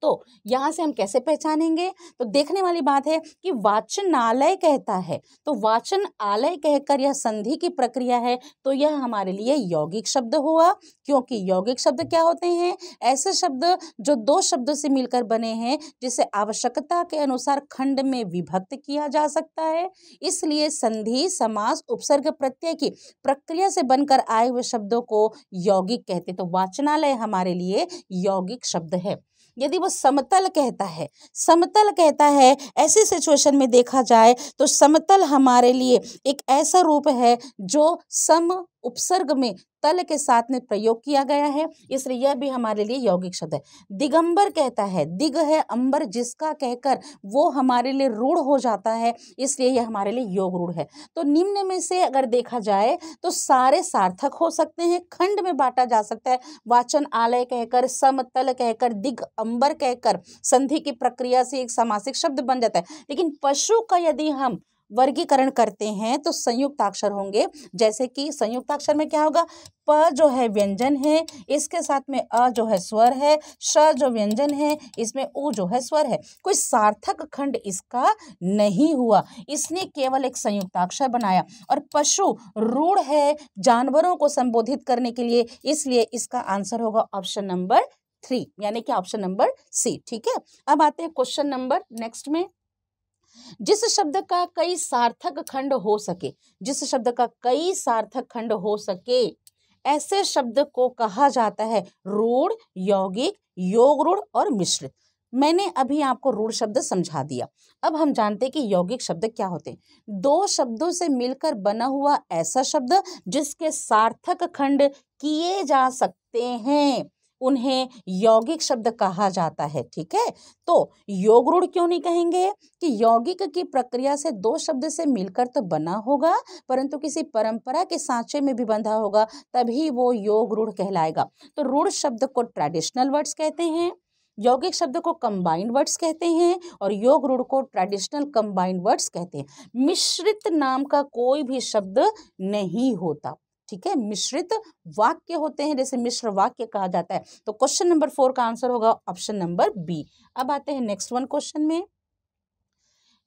[SPEAKER 1] तो यहाँ से हम कैसे पहचानेंगे तो देखने वाली बात है कि वाचनालय कहता है तो वाचन आलय कहकर यह संधि की प्रक्रिया है तो यह हमारे लिए यौगिक शब्द हुआ क्योंकि यौगिक शब्द क्या होते हैं ऐसे शब्द जो दो शब्दों से मिलकर बने हैं जिसे आवश्यकता के अनुसार खंड में विभक्त किया जा सकता है इसलिए संधि समास उपसर्ग प्रत्यय की प्रक्रिया से बनकर आए हुए शब्दों को यौगिक कहते तो वाचनालय हमारे लिए यौगिक शब्द है यदि वो समतल कहता है समतल कहता है ऐसी सिचुएशन में देखा जाए तो समतल हमारे लिए एक ऐसा रूप है जो सम उपसर्ग में तल के साथ में प्रयोग किया गया है इसलिए यह भी हमारे लिए यौगिक शब्द है दिगंबर कहता है दिग है अंबर जिसका कहकर वो हमारे लिए रूढ़ हो जाता है इसलिए यह हमारे लिए योग रूढ़ है तो निम्न में से अगर देखा जाए तो सारे सार्थक हो सकते हैं खंड में बांटा जा सकता है वाचन आलय कहकर समतल कहकर दिग अंबर कहकर संधि की प्रक्रिया से एक समासिक शब्द बन जाता है लेकिन पशु का यदि हम वर्गीकरण करते हैं तो संयुक्ताक्षर होंगे जैसे कि संयुक्ताक्षर में क्या होगा प जो है व्यंजन है इसके साथ में अ जो है स्वर है श जो व्यंजन है इसमें उ जो है स्वर है कोई सार्थक खंड इसका नहीं हुआ इसने केवल एक संयुक्ताक्षर बनाया और पशु रूढ़ है जानवरों को संबोधित करने के लिए इसलिए इसका आंसर होगा ऑप्शन नंबर थ्री यानी कि ऑप्शन नंबर सी ठीक है अब आते हैं क्वेश्चन नंबर नेक्स्ट में जिस शब्द का कई सार्थक खंड हो सके जिस शब्द का कई सार्थक खंड हो सके ऐसे शब्द को कहा जाता है रूढ़ यौगिक योग रूढ़ और मिश्रित मैंने अभी आपको रूढ़ शब्द समझा दिया अब हम जानते हैं कि यौगिक शब्द क्या होते हैं दो शब्दों से मिलकर बना हुआ ऐसा शब्द जिसके सार्थक खंड किए जा सकते हैं उन्हें यौगिक शब्द कहा जाता है ठीक है तो योग रूढ़ क्यों नहीं कहेंगे कि यौगिक की प्रक्रिया से दो शब्द से मिलकर तो बना होगा परंतु किसी परंपरा के सांचे में भी बंधा होगा तभी वो योग रूढ़ कहलाएगा तो रूढ़ शब्द को ट्रेडिशनल वर्ड्स कहते हैं यौगिक शब्द को कंबाइंड वर्ड्स कहते हैं और योग रूढ़ को ट्रेडिशनल कंबाइंड वर्ड्स कहते हैं मिश्रित नाम का कोई भी शब्द नहीं होता ठीक है मिश्रित वाक्य होते हैं जैसे मिश्र वाक्य कहा जाता है तो क्वेश्चन नंबर फोर का आंसर होगा ऑप्शन नंबर बी अब आते हैं नेक्स्ट वन क्वेश्चन में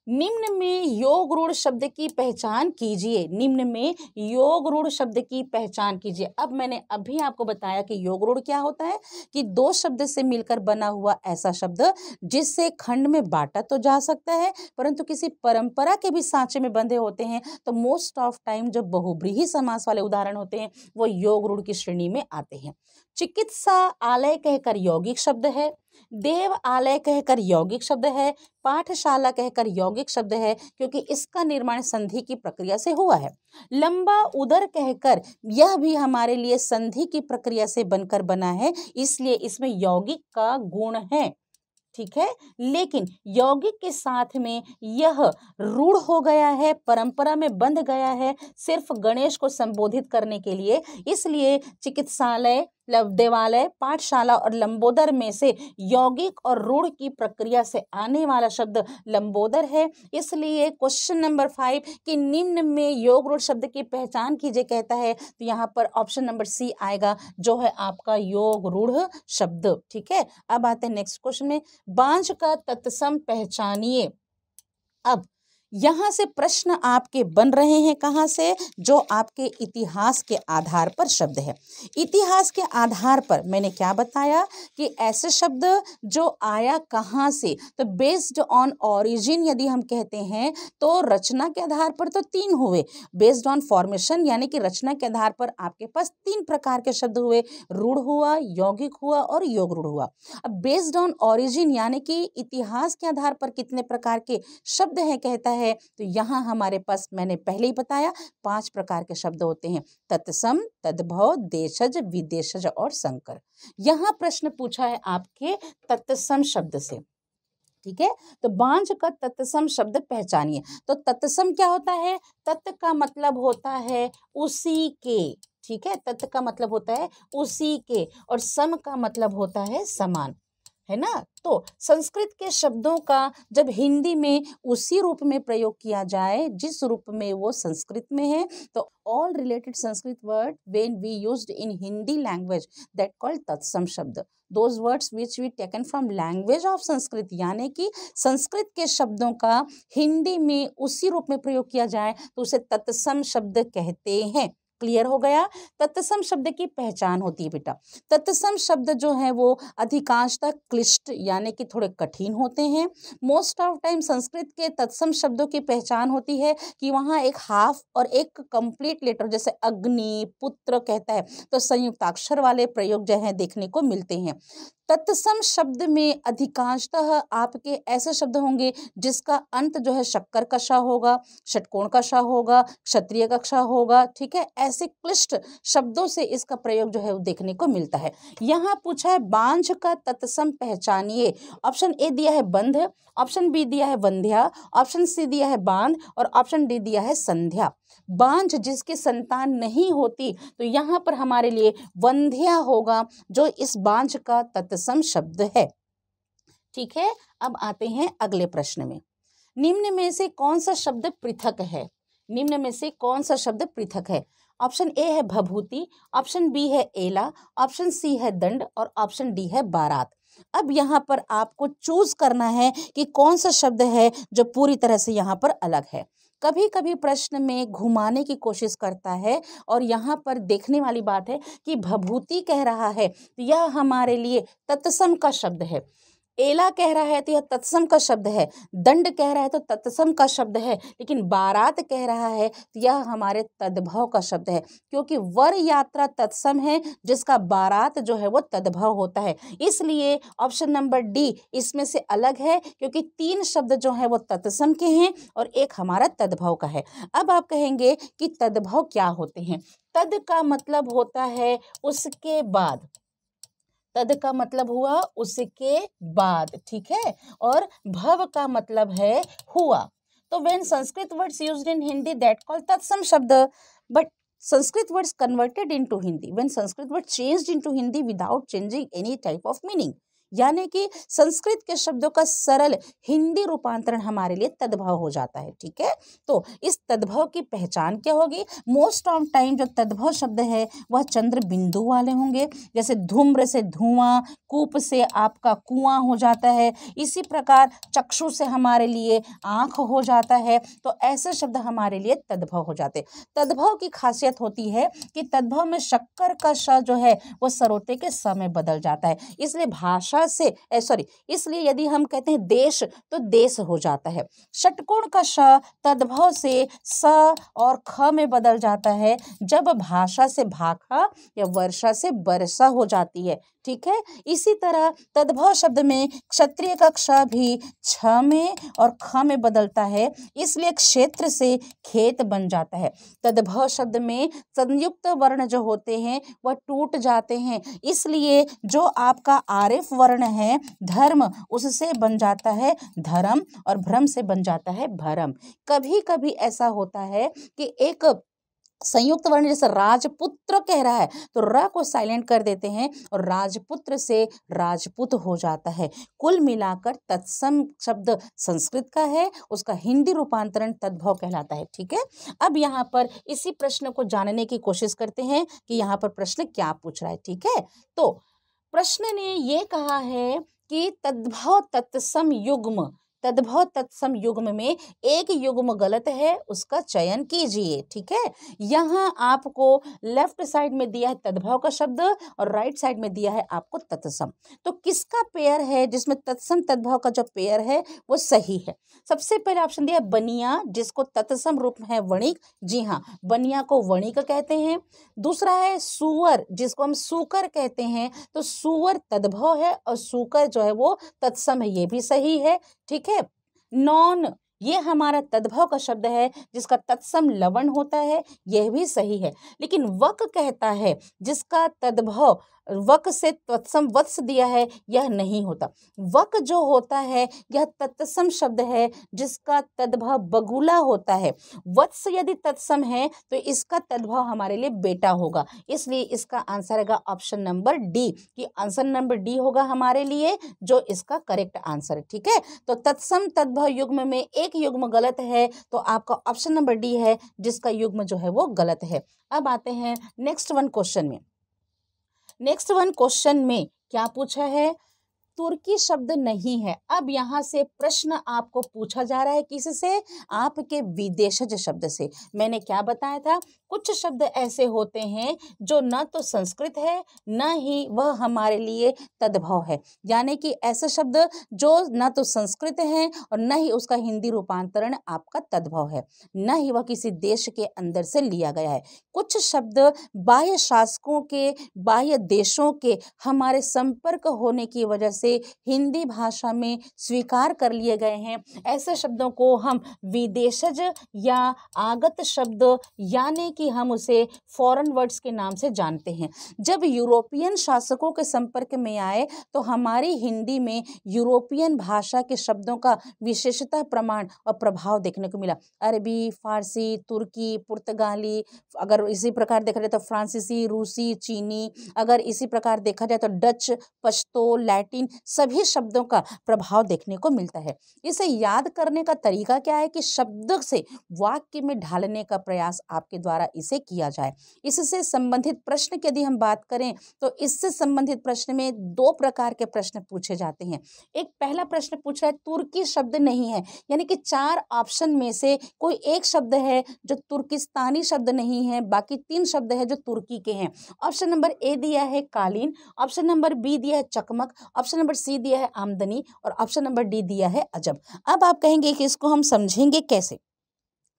[SPEAKER 1] निम्न में योग रूढ़ शब्द की पहचान कीजिए निम्न में योग रूढ़ शब्द की पहचान कीजिए अब मैंने अभी आपको बताया कि योग रूढ़ क्या होता है कि दो शब्द से मिलकर बना हुआ ऐसा शब्द जिससे खंड में बांटा तो जा सकता है परंतु किसी परंपरा के भी सांचे में बंधे होते हैं तो मोस्ट ऑफ टाइम जो बहुब्रीही समास वाले उदाहरण होते हैं वो योग रूढ़ की श्रेणी में आते हैं चिकित्सा आलय कहकर यौगिक शब्द है देव आलय कहकर यौगिक शब्द है पाठशाला कहकर यौगिक शब्द है क्योंकि इसका निर्माण संधि की प्रक्रिया से हुआ है लंबा उदर कहकर यह भी हमारे लिए संधि की प्रक्रिया से बनकर बना है इसलिए इसमें यौगिक का गुण है ठीक है लेकिन यौगिक के साथ में यह रूढ़ हो गया है परंपरा में बंध गया है सिर्फ गणेश को संबोधित करने के लिए इसलिए चिकित्सालय देवालय पाठशाला और लंबोदर में से यौगिक और रूढ़ की प्रक्रिया से आने वाला शब्द लंबोदर है इसलिए क्वेश्चन नंबर फाइव कि निम्न में योग रूढ़ शब्द की पहचान कीजिए कहता है तो यहाँ पर ऑप्शन नंबर सी आएगा जो है आपका योग रूढ़ शब्द ठीक है अब आते हैं नेक्स्ट क्वेश्चन में बांझ का तत्सम पहचानिए अब यहाँ से प्रश्न आपके बन रहे हैं कहाँ से जो आपके इतिहास के आधार पर शब्द है इतिहास के आधार पर मैंने क्या बताया कि ऐसे शब्द जो आया कहाँ से तो बेस्ड ऑन ओरिजिन यदि हम कहते हैं तो रचना के आधार पर तो तीन हुए बेस्ड ऑन फॉर्मेशन यानी कि रचना के आधार पर आपके पास तीन प्रकार के शब्द हुए रूढ़ हुआ यौगिक हुआ और योग रूढ़ हुआ अब बेस्ड ऑन ऑरिजिन यानी कि इतिहास के आधार पर कितने प्रकार के शब्द हैं कहता है होता है तो यहाँ हमारे पास मैंने पहले ही बताया पांच प्रकार के शब्द होते हैं तत्सम तद्भव देशज विदेशज और संकर यहाँ प्रश्न पूछा है आपके तत्सम शब्द से ठीक है तो बांझ का तत्सम शब्द पहचानिए तो तत्सम क्या होता है तत् का मतलब होता है उसी के ठीक है तत् का मतलब होता है उसी के और सम का मतलब होता है समान है ना तो संस्कृत के शब्दों का जब हिंदी में उसी रूप में प्रयोग किया जाए जिस रूप में वो संस्कृत में है तो all related Sanskrit word when we use in Hindi language that called tatsam shabd those words which we taken from language of Sanskrit यानी कि संस्कृत के शब्दों का हिंदी में उसी रूप में प्रयोग किया जाए तो उसे तत्सम शब्द कहते हैं क्लियर हो गया तत्सम शब्द की पहचान होती है बेटा तत्सम शब्द जो है वो अधिकांशतः क्लिष्ट यानी कि थोड़े कठिन होते हैं मोस्ट ऑफ टाइम संस्कृत के तत्सम शब्दों की पहचान होती है कि वहाँ एक हाफ और एक कंप्लीट लेटर जैसे अग्नि पुत्र कहता है तो संयुक्ताक्षर वाले प्रयोग जो है देखने को मिलते हैं तत्सम शब्द में अधिकांशतः आपके ऐसे शब्द होंगे जिसका अंत जो है शक्कर कशा होगा षटकोण कशा होगा क्षत्रिय कक्षा होगा ठीक है ऐसे क्लिष्ट शब्दों से इसका प्रयोग जो है वो देखने को मिलता है यहाँ पूछा है बांझ का तत्सम पहचानिए ऑप्शन ए दिया है बंध ऑप्शन बी दिया है वंध्या ऑप्शन सी दिया है बांध और ऑप्शन डी दिया है संध्या बांझ जिसकी संतान नहीं होती तो यहाँ पर हमारे लिए वंध्या होगा जो इस बांझ का तत्सम शब्द है ठीक है अब आते हैं अगले प्रश्न में निम्न में से कौन सा शब्द पृथक है निम्न में से कौन सा शब्द पृथक है ऑप्शन ए है भभूति ऑप्शन बी है एला ऑप्शन सी है दंड और ऑप्शन डी है बारात अब यहाँ पर आपको चूज करना है कि कौन सा शब्द है जो पूरी तरह से यहाँ पर अलग है कभी कभी प्रश्न में घुमाने की कोशिश करता है और यहाँ पर देखने वाली बात है कि भभूति कह रहा है तो यह हमारे लिए तत्सम का शब्द है एला कह रहा है तो यह तत्सम का शब्द है दंड कह रहा है तो तत्सम का शब्द है लेकिन बारात कह रहा है तो यह हमारे तद्भव का शब्द है क्योंकि वर यात्रा तत्सम है जिसका बारात जो है वो तद्भव होता है इसलिए ऑप्शन नंबर डी इसमें से अलग है क्योंकि तीन शब्द जो हैं वो तत्सम के हैं और एक हमारा तद्भव का है अब आप कहेंगे कि तद्भव क्या होते हैं तद का मतलब होता है उसके बाद तद का मतलब हुआ उसके बाद ठीक है और भव का मतलब है हुआ तो when Sanskrit words use in Hindi that call tatsam shabd but Sanskrit words converted into Hindi when Sanskrit word change into Hindi without changing any type of meaning यानी कि संस्कृत के शब्दों का सरल हिंदी रूपांतरण हमारे लिए तद्भव हो जाता है ठीक है तो इस तद्भव की पहचान क्या होगी मोस्ट ऑफ टाइम जो तद्भव शब्द है वह चंद्र बिंदु वाले होंगे जैसे धूम्र से धुआं कूप से आपका कुआं हो जाता है इसी प्रकार चक्षु से हमारे लिए आँख हो जाता है तो ऐसे शब्द हमारे लिए तद्भव हो जाते तद्भव की खासियत होती है कि तद्भव में शक्कर का श जो है वह सरोते के समय बदल जाता है इसलिए भाषा तरह से सॉरी इसलिए यदि हम कहते हैं देश तो देश हो जाता है षटकोण का श तद्भव से स और ख में बदल जाता है जब भाषा से भाखा या वर्षा से वर्षा हो जाती है ठीक है इसी तरह तद्भव शब्द में क्षत्रिय का क्ष भी छ में और ख में बदलता है इसलिए क्षेत्र से खेत बन जाता है तद्भव शब्द में संयुक्त वर्ण जो होते हैं वह टूट जाते हैं इसलिए जो आपका आरिफ वर्ण वर्ण है धर्म उससे बन जाता है धर्म और भ्रम से बन जाता है भरम कभी कभी ऐसा होता है कि एक संयुक्त वर्ण जैसे राजपुत्र कह रहा है तो र को साइलेंट कर देते हैं और राजपुत्र से राजपुत हो जाता है कुल मिलाकर तत्सम शब्द संस्कृत का है उसका हिंदी रूपांतरण तद्भव कहलाता है ठीक है अब यहाँ पर इसी प्रश्न को जानने की कोशिश करते हैं कि यहाँ पर प्रश्न क्या पूछ रहा है ठीक है तो प्रश्न ने ये कहा है कि तद्भव तत्सम युग्म तद्भव तत्सम युग्म में एक युग्म गलत है उसका चयन कीजिए ठीक है यहाँ आपको लेफ्ट साइड में दिया है तद्भव का शब्द और राइट साइड में दिया है आपको तत्सम तो किसका पेयर है जिसमें तत्सम तद्भव का जो पेयर है वो सही है सबसे पहले ऑप्शन दिया बनिया जिसको तत्सम रूप है वणिक जी हाँ बनिया को वणिक कहते हैं दूसरा है सुअर जिसको हम सुकर कहते हैं तो सुअर तद्भव है और सुकर जो है वो तत्सम है ये भी सही है ठीक है नॉन ये हमारा तद्भव का शब्द है जिसका तत्सम लवण होता है यह भी सही है लेकिन वक कहता है जिसका तद्भव वक से तत्सम वत्स दिया है यह नहीं होता वक जो होता है यह तत्सम शब्द है जिसका तद्भव बगुला होता है वत्स यदि तत्सम है तो इसका तद्भव हमारे लिए बेटा होगा इसलिए इसका आंसर है ऑप्शन नंबर डी कि आंसर नंबर डी होगा हमारे लिए जो इसका करेक्ट आंसर ठीक है तो तत्सम तद्भव युग्म में एक युग्म गलत है तो आपका ऑप्शन नंबर डी है जिसका युग्म जो है वो गलत है अब आते हैं नेक्स्ट वन क्वेश्चन में नेक्स्ट वन क्वेश्चन में क्या पूछा है तुर्की शब्द नहीं है अब यहाँ से प्रश्न आपको पूछा जा रहा है किससे से आपके विदेशज शब्द से मैंने क्या बताया था कुछ शब्द ऐसे होते हैं जो न तो संस्कृत है न ही वह हमारे लिए तद्भव है यानी कि ऐसे शब्द जो न तो संस्कृत है और न ही उसका हिंदी रूपांतरण आपका तद्भव है न ही वह किसी देश के अंदर से लिया गया है कुछ शब्द बाह्य शासकों के बाह्य देशों के हमारे संपर्क होने की वजह से से हिंदी भाषा में स्वीकार कर लिए गए हैं ऐसे शब्दों को हम विदेशज या आगत शब्द यानी कि हम उसे फॉरेन वर्ड्स के नाम से जानते हैं जब यूरोपियन शासकों के संपर्क में आए तो हमारी हिंदी में यूरोपियन भाषा के शब्दों का विशेषता प्रमाण और प्रभाव देखने को मिला अरबी फारसी तुर्की पुर्तगाली अगर इसी प्रकार देखा जाए तो फ्रांसीसी रूसी चीनी अगर इसी प्रकार देखा जाए तो डच पश्तो लैटिन सभी शब्दों का प्रभाव देखने को मिलता है इसे याद करने का तरीका क्या है कि शब्द से वाक्य में ढालने का प्रयास आपके द्वारा इसे किया जाए इससे संबंधित प्रश्न की यदि हम बात करें तो इससे संबंधित प्रश्न में दो प्रकार के प्रश्न पूछे जाते हैं एक पहला प्रश्न पूछा है तुर्की शब्द नहीं है यानी कि चार ऑप्शन में से कोई एक शब्द है जो तुर्किस्तानी शब्द नहीं है बाकी तीन शब्द है जो तुर्की के हैं ऑप्शन नंबर ए दिया है कालीन ऑप्शन नंबर बी दिया है चकमक ऑप्शन नंबर सी दिया है आमदनी और ऑप्शन नंबर डी दिया है अजब अब आप कहेंगे कि इसको हम समझेंगे कैसे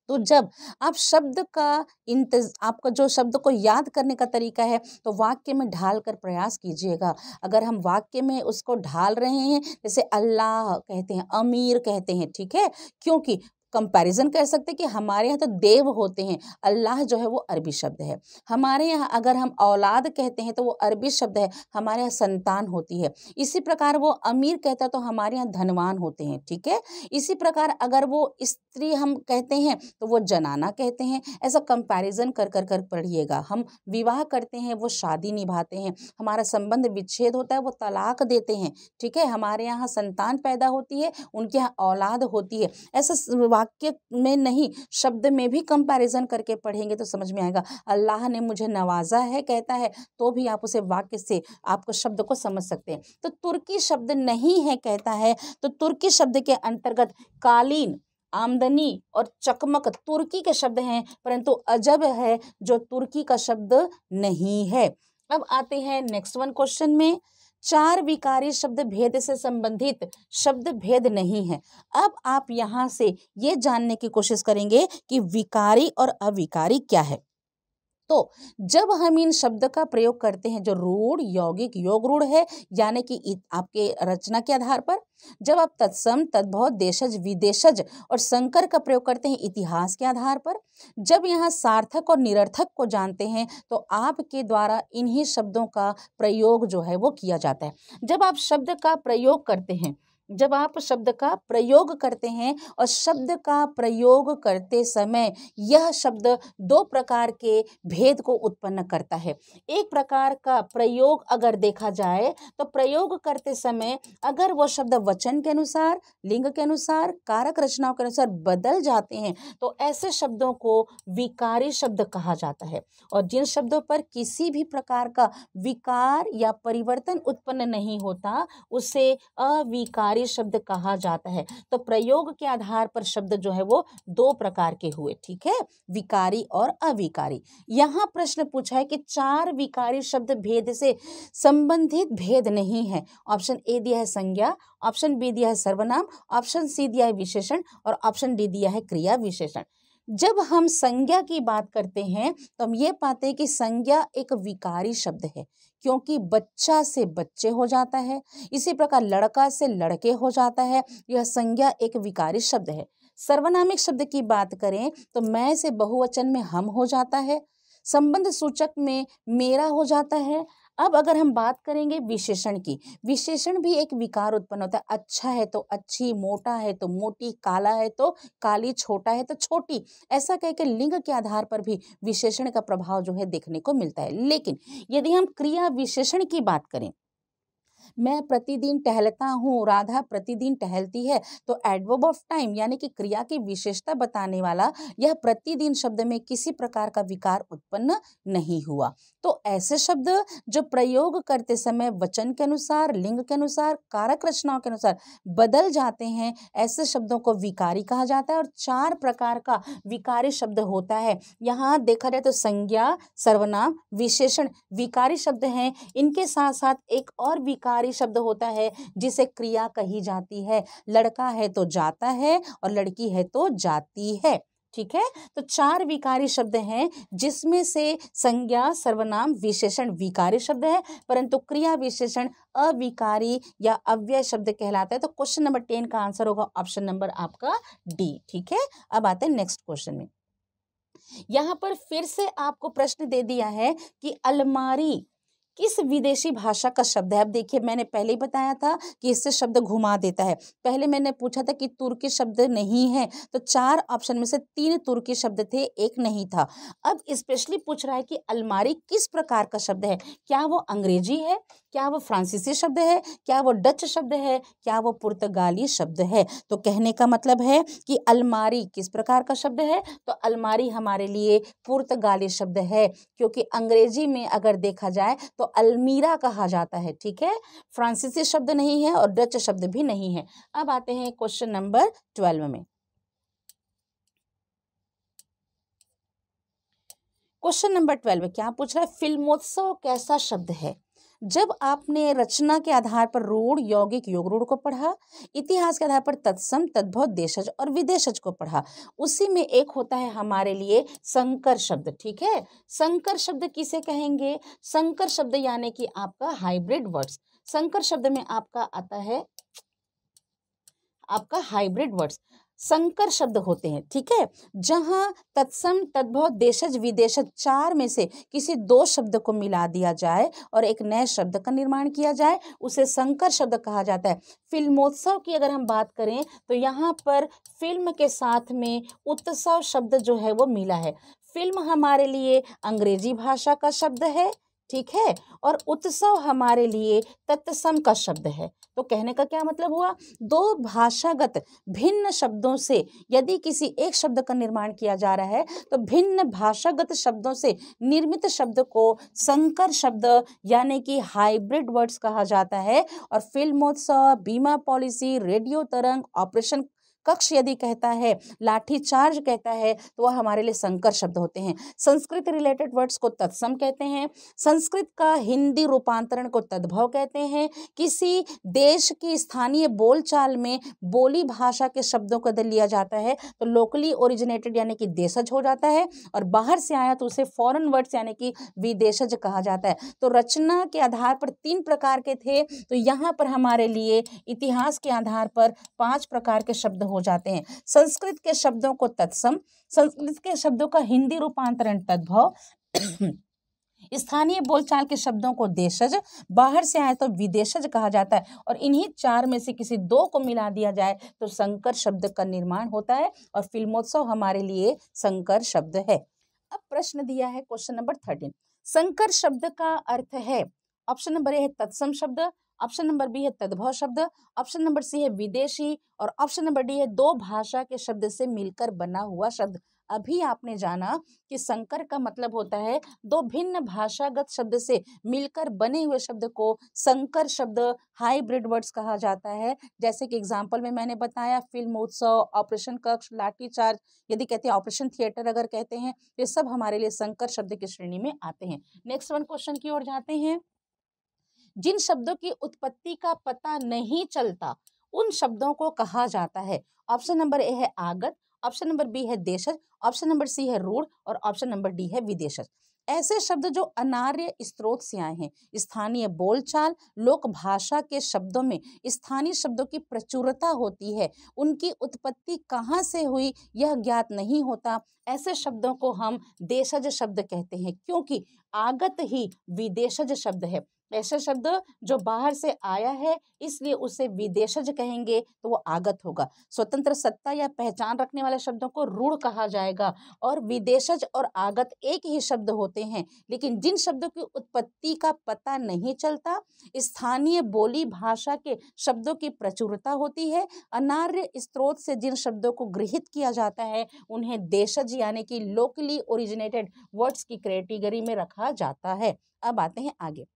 [SPEAKER 1] तो जब आप शब्द का इंतज आपका जो शब्द को याद करने का तरीका है तो वाक्य में ढाल कर प्रयास कीजिएगा अगर हम वाक्य में उसको ढाल रहे हैं जैसे अल्लाह कहते हैं अमीर कहते हैं ठीक है क्योंकि कंपैरिजन कर सकते हैं कि हमारे यहाँ तो देव होते हैं अल्लाह जो है वो अरबी शब्द है हमारे यहाँ अगर हम औलाद कहते हैं तो वो अरबी शब्द है हमारे यहाँ संतान होती है इसी प्रकार वो अमीर कहता है तो हमारे यहाँ धनवान होते हैं ठीक है इसी प्रकार अगर वो स्त्री हम कहते हैं तो वो जनाना कहते हैं ऐसा कंपेरिज़न कर कर कर पढ़िएगा हम विवाह करते हैं वो शादी निभाते हैं हमारा संबंध विच्छेद होता है वो तलाक देते हैं ठीक है हमारे यहाँ संतान पैदा होती है उनके यहाँ औलाद होती है ऐसा वाक्य में नहीं शब्द में भी कंपैरिजन करके पढ़ेंगे तो समझ में आएगा अल्लाह ने मुझे नवाजा है कहता है तो भी आप उसे वाक्य से आपको शब्द को समझ सकते हैं तो तुर्की शब्द नहीं है कहता है तो तुर्की शब्द के अंतर्गत कालीन आमदनी और चकमक तुर्की के शब्द हैं परंतु अजब है जो तुर्की का शब्द नहीं है अब आते हैं नेक्स्ट वन क्वेश्चन में चार विकारी शब्द भेद से संबंधित शब्द भेद नहीं है अब आप यहां से ये जानने की कोशिश करेंगे कि विकारी और अविकारी क्या है तो जब हम इन शब्द का प्रयोग करते हैं जो रूढ़ यौगिक योग रूढ़ है यानी कि आपके रचना के आधार पर जब आप तत्सम तद्भव देशज विदेशज और संकर का प्रयोग करते हैं इतिहास के आधार पर जब यहाँ सार्थक और निरर्थक को जानते हैं तो आपके द्वारा इन्हीं शब्दों का प्रयोग जो है वो किया जाता है जब आप शब्द का प्रयोग करते हैं जब आप शब्द का प्रयोग करते हैं और शब्द का प्रयोग करते समय यह शब्द दो प्रकार के भेद को उत्पन्न करता है एक प्रकार का प्रयोग अगर देखा जाए तो प्रयोग करते समय अगर वह शब्द वचन के अनुसार लिंग के अनुसार कारक रचनाओं के अनुसार बदल जाते हैं तो ऐसे शब्दों को विकारी शब्द कहा जाता है और जिन शब्दों पर किसी भी प्रकार का विकार या परिवर्तन उत्पन्न नहीं होता उसे अविकारी व्यापारी शब्द कहा जाता है तो प्रयोग के आधार पर शब्द जो है वो दो प्रकार के हुए ठीक है विकारी और अविकारी यहाँ प्रश्न पूछा है कि चार विकारी शब्द भेद से संबंधित भेद नहीं है ऑप्शन ए दिया है संज्ञा ऑप्शन बी दिया है सर्वनाम ऑप्शन सी दिया है विशेषण और ऑप्शन डी दिया है क्रिया विशेषण जब हम संज्ञा की बात करते हैं तो हम ये पाते हैं कि संज्ञा एक विकारी शब्द है क्योंकि बच्चा से बच्चे हो जाता है इसी प्रकार लड़का से लड़के हो जाता है यह संज्ञा एक विकारी शब्द है सर्वनामिक शब्द की बात करें तो मैं से बहुवचन में हम हो जाता है संबंध सूचक में मेरा हो जाता है अब अगर हम बात करेंगे विशेषण की विशेषण भी एक विकार उत्पन्न होता है अच्छा है तो अच्छी मोटा है तो मोटी काला है तो काली छोटा है तो छोटी ऐसा कह के लिंग के आधार पर भी विशेषण का प्रभाव जो है देखने को मिलता है लेकिन यदि हम क्रिया विशेषण की बात करें मैं प्रतिदिन टहलता हूँ राधा प्रतिदिन टहलती है तो एडवर्ब ऑफ टाइम यानी कि क्रिया की विशेषता बताने वाला यह प्रतिदिन शब्द में किसी प्रकार का विकार उत्पन्न नहीं हुआ तो ऐसे शब्द जो प्रयोग करते समय वचन के अनुसार लिंग के अनुसार कारक रचनाओं के अनुसार बदल जाते हैं ऐसे शब्दों को विकारी कहा जाता है और चार प्रकार का विकारी शब्द होता है यहाँ देखा जाए तो संज्ञा सर्वनाम विशेषण विकारी शब्द हैं इनके साथ साथ एक और विकार उपकारी शब्द होता है जिसे क्रिया कही जाती है लड़का है तो जाता है और लड़की है तो जाती है ठीक है तो चार विकारी शब्द हैं जिसमें से संज्ञा सर्वनाम विशेषण विकारी शब्द है परंतु क्रिया विशेषण अविकारी या अव्यय शब्द कहलाता है तो क्वेश्चन नंबर टेन का आंसर होगा ऑप्शन नंबर आपका डी ठीक है अब आते हैं नेक्स्ट क्वेश्चन में यहां पर फिर से आपको प्रश्न दे दिया है कि अलमारी किस विदेशी भाषा का शब्द है अब देखिए मैंने पहले ही बताया था कि इससे शब्द घुमा देता है पहले मैंने पूछा था कि तुर्की शब्द नहीं है तो चार ऑप्शन में से तीन तुर्की शब्द थे एक नहीं था अब स्पेशली पूछ रहा है कि अलमारी किस प्रकार का शब्द है क्या वो अंग्रेजी है क्या वो फ्रांसीसी शब्द है क्या वो डच शब्द है क्या वो पुर्तगाली शब्द है तो कहने का मतलब है कि अलमारी किस प्रकार का शब्द है तो अलमारी हमारे लिए पुर्तगाली शब्द है क्योंकि अंग्रेजी में अगर देखा जाए तो अलमीरा कहा जाता है ठीक है फ्रांसीसी शब्द नहीं है और डच शब्द भी नहीं है अब आते हैं क्वेश्चन नंबर ट्वेल्व में क्वेश्चन नंबर ट्वेल्व क्या पूछ रहा है फिल्मोत्सव कैसा शब्द है जब आपने रचना के आधार पर रूढ़ यौगिक योग रूढ़ को पढ़ा इतिहास के आधार पर तत्सम तद्भव देशज और विदेशज को पढ़ा उसी में एक होता है हमारे लिए संकर शब्द ठीक है संकर शब्द किसे कहेंगे संकर शब्द यानी कि आपका हाइब्रिड वर्ड्स संकर शब्द में आपका आता है आपका हाइब्रिड वर्ड्स संकर शब्द होते हैं ठीक है जहाँ तत्सम तद्भव देशज विदेशज चार में से किसी दो शब्द को मिला दिया जाए और एक नए शब्द का निर्माण किया जाए उसे संकर शब्द कहा जाता है फिल्मोत्सव की अगर हम बात करें तो यहाँ पर फिल्म के साथ में उत्सव शब्द जो है वो मिला है फिल्म हमारे लिए अंग्रेजी भाषा का शब्द है ठीक है और उत्सव हमारे लिए तत्सम का शब्द है तो कहने का क्या मतलब हुआ दो भाषागत भिन्न शब्दों से यदि किसी एक शब्द का निर्माण किया जा रहा है तो भिन्न भाषागत शब्दों से निर्मित शब्द को संकर शब्द यानी कि हाइब्रिड वर्ड्स कहा जाता है और फिल्मोत्सव बीमा पॉलिसी रेडियो तरंग ऑपरेशन कक्ष यदि कहता है लाठी चार्ज कहता है तो वह हमारे लिए संकर शब्द होते हैं संस्कृत रिलेटेड वर्ड्स को तत्सम कहते हैं संस्कृत का हिंदी रूपांतरण को तद्भव कहते हैं किसी देश की स्थानीय बोलचाल में बोली भाषा के शब्दों को अगर लिया जाता है तो लोकली ओरिजिनेटेड यानी कि देशज हो जाता है और बाहर से आया तो उसे फॉरन वर्ड्स यानी कि विदेशज कहा जाता है तो रचना के आधार पर तीन प्रकार के थे तो यहाँ पर हमारे लिए इतिहास के आधार पर पाँच प्रकार के शब्द हो हो जाते हैं संस्कृत के शब्दों को तत्सम संस्कृत के शब्दों का हिंदी रूपांतरण तद्भव स्थानीय बोलचाल के शब्दों को देशज बाहर से आए तो विदेशज कहा जाता है और इन्हीं चार में से किसी दो को मिला दिया जाए तो संकर शब्द का निर्माण होता है और फिल्मोत्सव हमारे लिए संकर शब्द है अब प्रश्न दिया है क्वेश्चन नंबर थर्टीन संकर शब्द का अर्थ है ऑप्शन नंबर ए है तत्सम शब्द ऑप्शन नंबर बी है तद्भव शब्द ऑप्शन नंबर सी है विदेशी और ऑप्शन नंबर डी है दो भाषा के शब्द से मिलकर बना हुआ शब्द अभी आपने जाना कि संकर का मतलब होता है दो भिन्न भाषागत शब्द से मिलकर बने हुए शब्द को संकर शब्द हाइब्रिड वर्ड्स कहा जाता है जैसे कि एग्जाम्पल में मैंने बताया फिल्म उत्सव ऑपरेशन कक्ष लाठीचार्ज यदि कहते हैं ऑपरेशन थिएटर अगर कहते हैं ये सब हमारे लिए संकर शब्द की श्रेणी में आते हैं नेक्स्ट वन क्वेश्चन की ओर जाते हैं जिन शब्दों की उत्पत्ति का पता नहीं चलता उन शब्दों को कहा जाता है ऑप्शन नंबर ए है आगत ऑप्शन नंबर बी है देशज ऑप्शन नंबर सी है रूढ़ और ऑप्शन नंबर डी है विदेशज ऐसे शब्द जो अनार्य स्त्रोत से आए हैं स्थानीय बोलचाल लोक भाषा के शब्दों में स्थानीय शब्दों की प्रचुरता होती है उनकी उत्पत्ति कहाँ से हुई यह ज्ञात नहीं होता ऐसे शब्दों को हम देशज शब्द कहते हैं क्योंकि आगत ही विदेशज शब्द है ऐसा शब्द जो बाहर से आया है इसलिए उसे विदेशज कहेंगे तो वो आगत होगा स्वतंत्र सत्ता या पहचान रखने वाले शब्दों को रूढ़ कहा जाएगा और विदेशज और आगत एक ही शब्द होते हैं लेकिन जिन शब्दों की उत्पत्ति का पता नहीं चलता स्थानीय बोली भाषा के शब्दों की प्रचुरता होती है अनार्य स्त्रोत से जिन शब्दों को गृहित किया जाता है उन्हें देशज यानी कि लोकली ओरिजिनेटेड वर्ड्स की कैटेगरी में रखा जाता है अब आते हैं आगे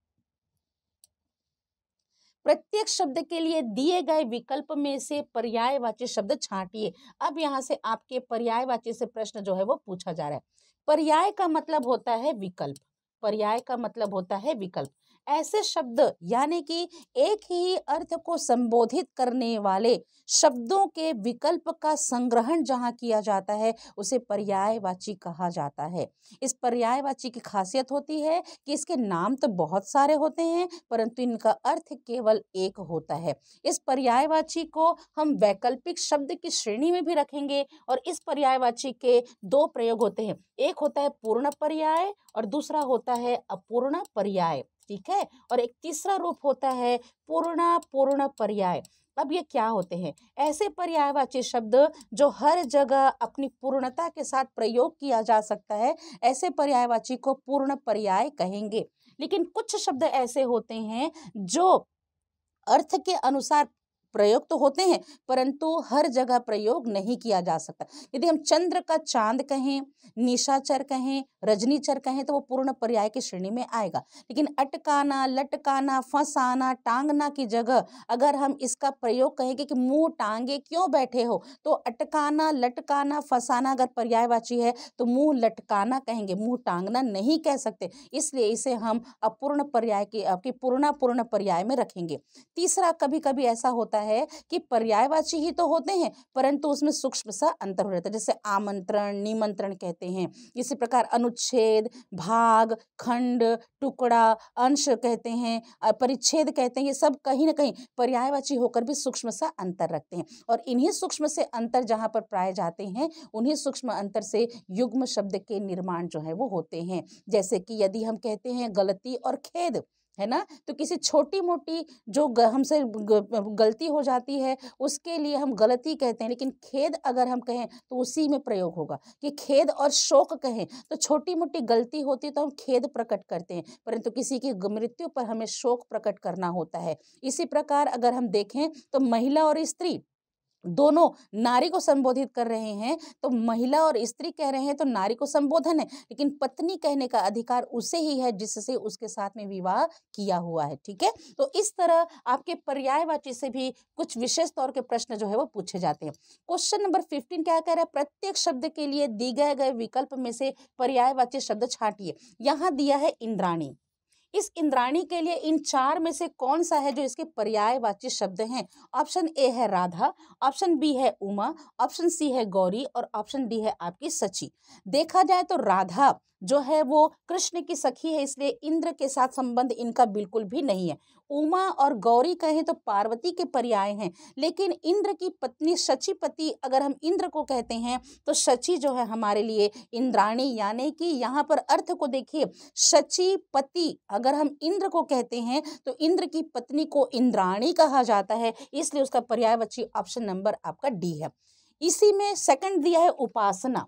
[SPEAKER 1] प्रत्येक शब्द के लिए दिए गए विकल्प में से पर्यायवाची शब्द छांटिए अब यहाँ से आपके पर्यायवाची से प्रश्न जो है वो पूछा जा रहा है पर्याय का मतलब होता है विकल्प पर्याय का मतलब होता है विकल्प ऐसे शब्द यानी कि एक ही अर्थ को संबोधित करने वाले शब्दों के विकल्प का संग्रहण जहाँ किया जाता है उसे पर्यायवाची कहा जाता है इस पर्यायवाची की खासियत होती है कि इसके नाम तो बहुत सारे होते हैं परंतु इनका अर्थ केवल एक होता है इस पर्यायवाची को हम वैकल्पिक शब्द की श्रेणी में भी रखेंगे और इस पर्यायवाची के दो प्रयोग होते हैं एक होता है पूर्ण पर्याय और दूसरा होता है अपूर्ण पर्याय ठीक है और एक तीसरा रूप होता है पूर्ण पूर्ण पर्याय अब ये क्या होते हैं ऐसे पर्यायवाची शब्द जो हर जगह अपनी पूर्णता के साथ प्रयोग किया जा सकता है ऐसे पर्यायवाची को पूर्ण पर्याय कहेंगे लेकिन कुछ शब्द ऐसे होते हैं जो अर्थ के अनुसार प्रयोग तो होते हैं परंतु हर जगह प्रयोग नहीं किया जा सकता यदि हम चंद्र का चांद कहें निशाचर कहें रजनीचर कहें तो वो पूर्ण पर्याय की श्रेणी में आएगा लेकिन अटकाना लटकाना फंसाना टांगना की जगह अगर हम इसका प्रयोग कहेंगे कि मुंह टांगे क्यों बैठे हो तो अटकाना लटकाना फंसाना अगर पर्यायवाची है तो मुंह लटकाना कहेंगे मुंह टांगना नहीं कह सकते इसलिए इसे हम अपूर्ण पर्याय की आपकी पूर्णापूर्ण पर्याय में रखेंगे तीसरा कभी कभी ऐसा होता है कि पर्यायवाची ही तो होते हैं परंतु उसमें सूक्ष्म सा अंतर हो जाता है जैसे आमंत्रण निमंत्रण कहते हैं इसी प्रकार अनुच्छेद भाग खंड टुकड़ा अंश कहते हैं परिच्छेद कहते हैं ये सब कहीं ना कहीं पर्यायवाची होकर भी सूक्ष्म सा अंतर रखते हैं और इन्हीं सूक्ष्म से अंतर जहाँ पर पाए जाते हैं उन्हीं सूक्ष्म अंतर से युग्म शब्द के निर्माण जो है वो होते हैं जैसे कि यदि हम कहते हैं गलती और खेद है ना तो किसी छोटी मोटी जो हमसे गलती हो जाती है उसके लिए हम गलती कहते हैं लेकिन खेद अगर हम कहें तो उसी में प्रयोग होगा कि खेद और शोक कहें तो छोटी मोटी गलती होती है तो हम खेद प्रकट करते हैं परंतु किसी की मृत्यु पर हमें शोक प्रकट करना होता है इसी प्रकार अगर हम देखें तो महिला और स्त्री दोनों नारी को संबोधित कर रहे हैं तो महिला और स्त्री कह रहे हैं तो नारी को संबोधन है लेकिन पत्नी कहने का अधिकार उसे ही है जिससे उसके साथ में विवाह किया हुआ है ठीक है तो इस तरह आपके पर्यायवाची से भी कुछ विशेष तौर के प्रश्न जो है वो पूछे जाते हैं क्वेश्चन नंबर फिफ्टीन क्या कह रहा है प्रत्येक शब्द के लिए दिए गए गए विकल्प में से पर्याय शब्द छाटिए यहाँ दिया है इंद्राणी इस इंद्राणी के लिए इन चार में से कौन सा है जो इसके पर्यायवाची शब्द हैं ऑप्शन ए है राधा ऑप्शन बी है उमा ऑप्शन सी है गौरी और ऑप्शन डी है आपकी सची देखा जाए तो राधा जो है वो कृष्ण की सखी है इसलिए इंद्र के साथ संबंध इनका बिल्कुल भी नहीं है उमा और गौरी कहें तो पार्वती के पर्याय हैं लेकिन इंद्र की पत्नी शचीपति अगर हम इंद्र को कहते हैं तो शची जो है हमारे लिए इंद्राणी यानी कि यहाँ पर अर्थ को देखिए पति अगर हम इंद्र को कहते हैं तो इंद्र की पत्नी को इंद्राणी कहा जाता है इसलिए उसका पर्याय ऑप्शन नंबर आपका डी है इसी में सेकंड दिया है उपासना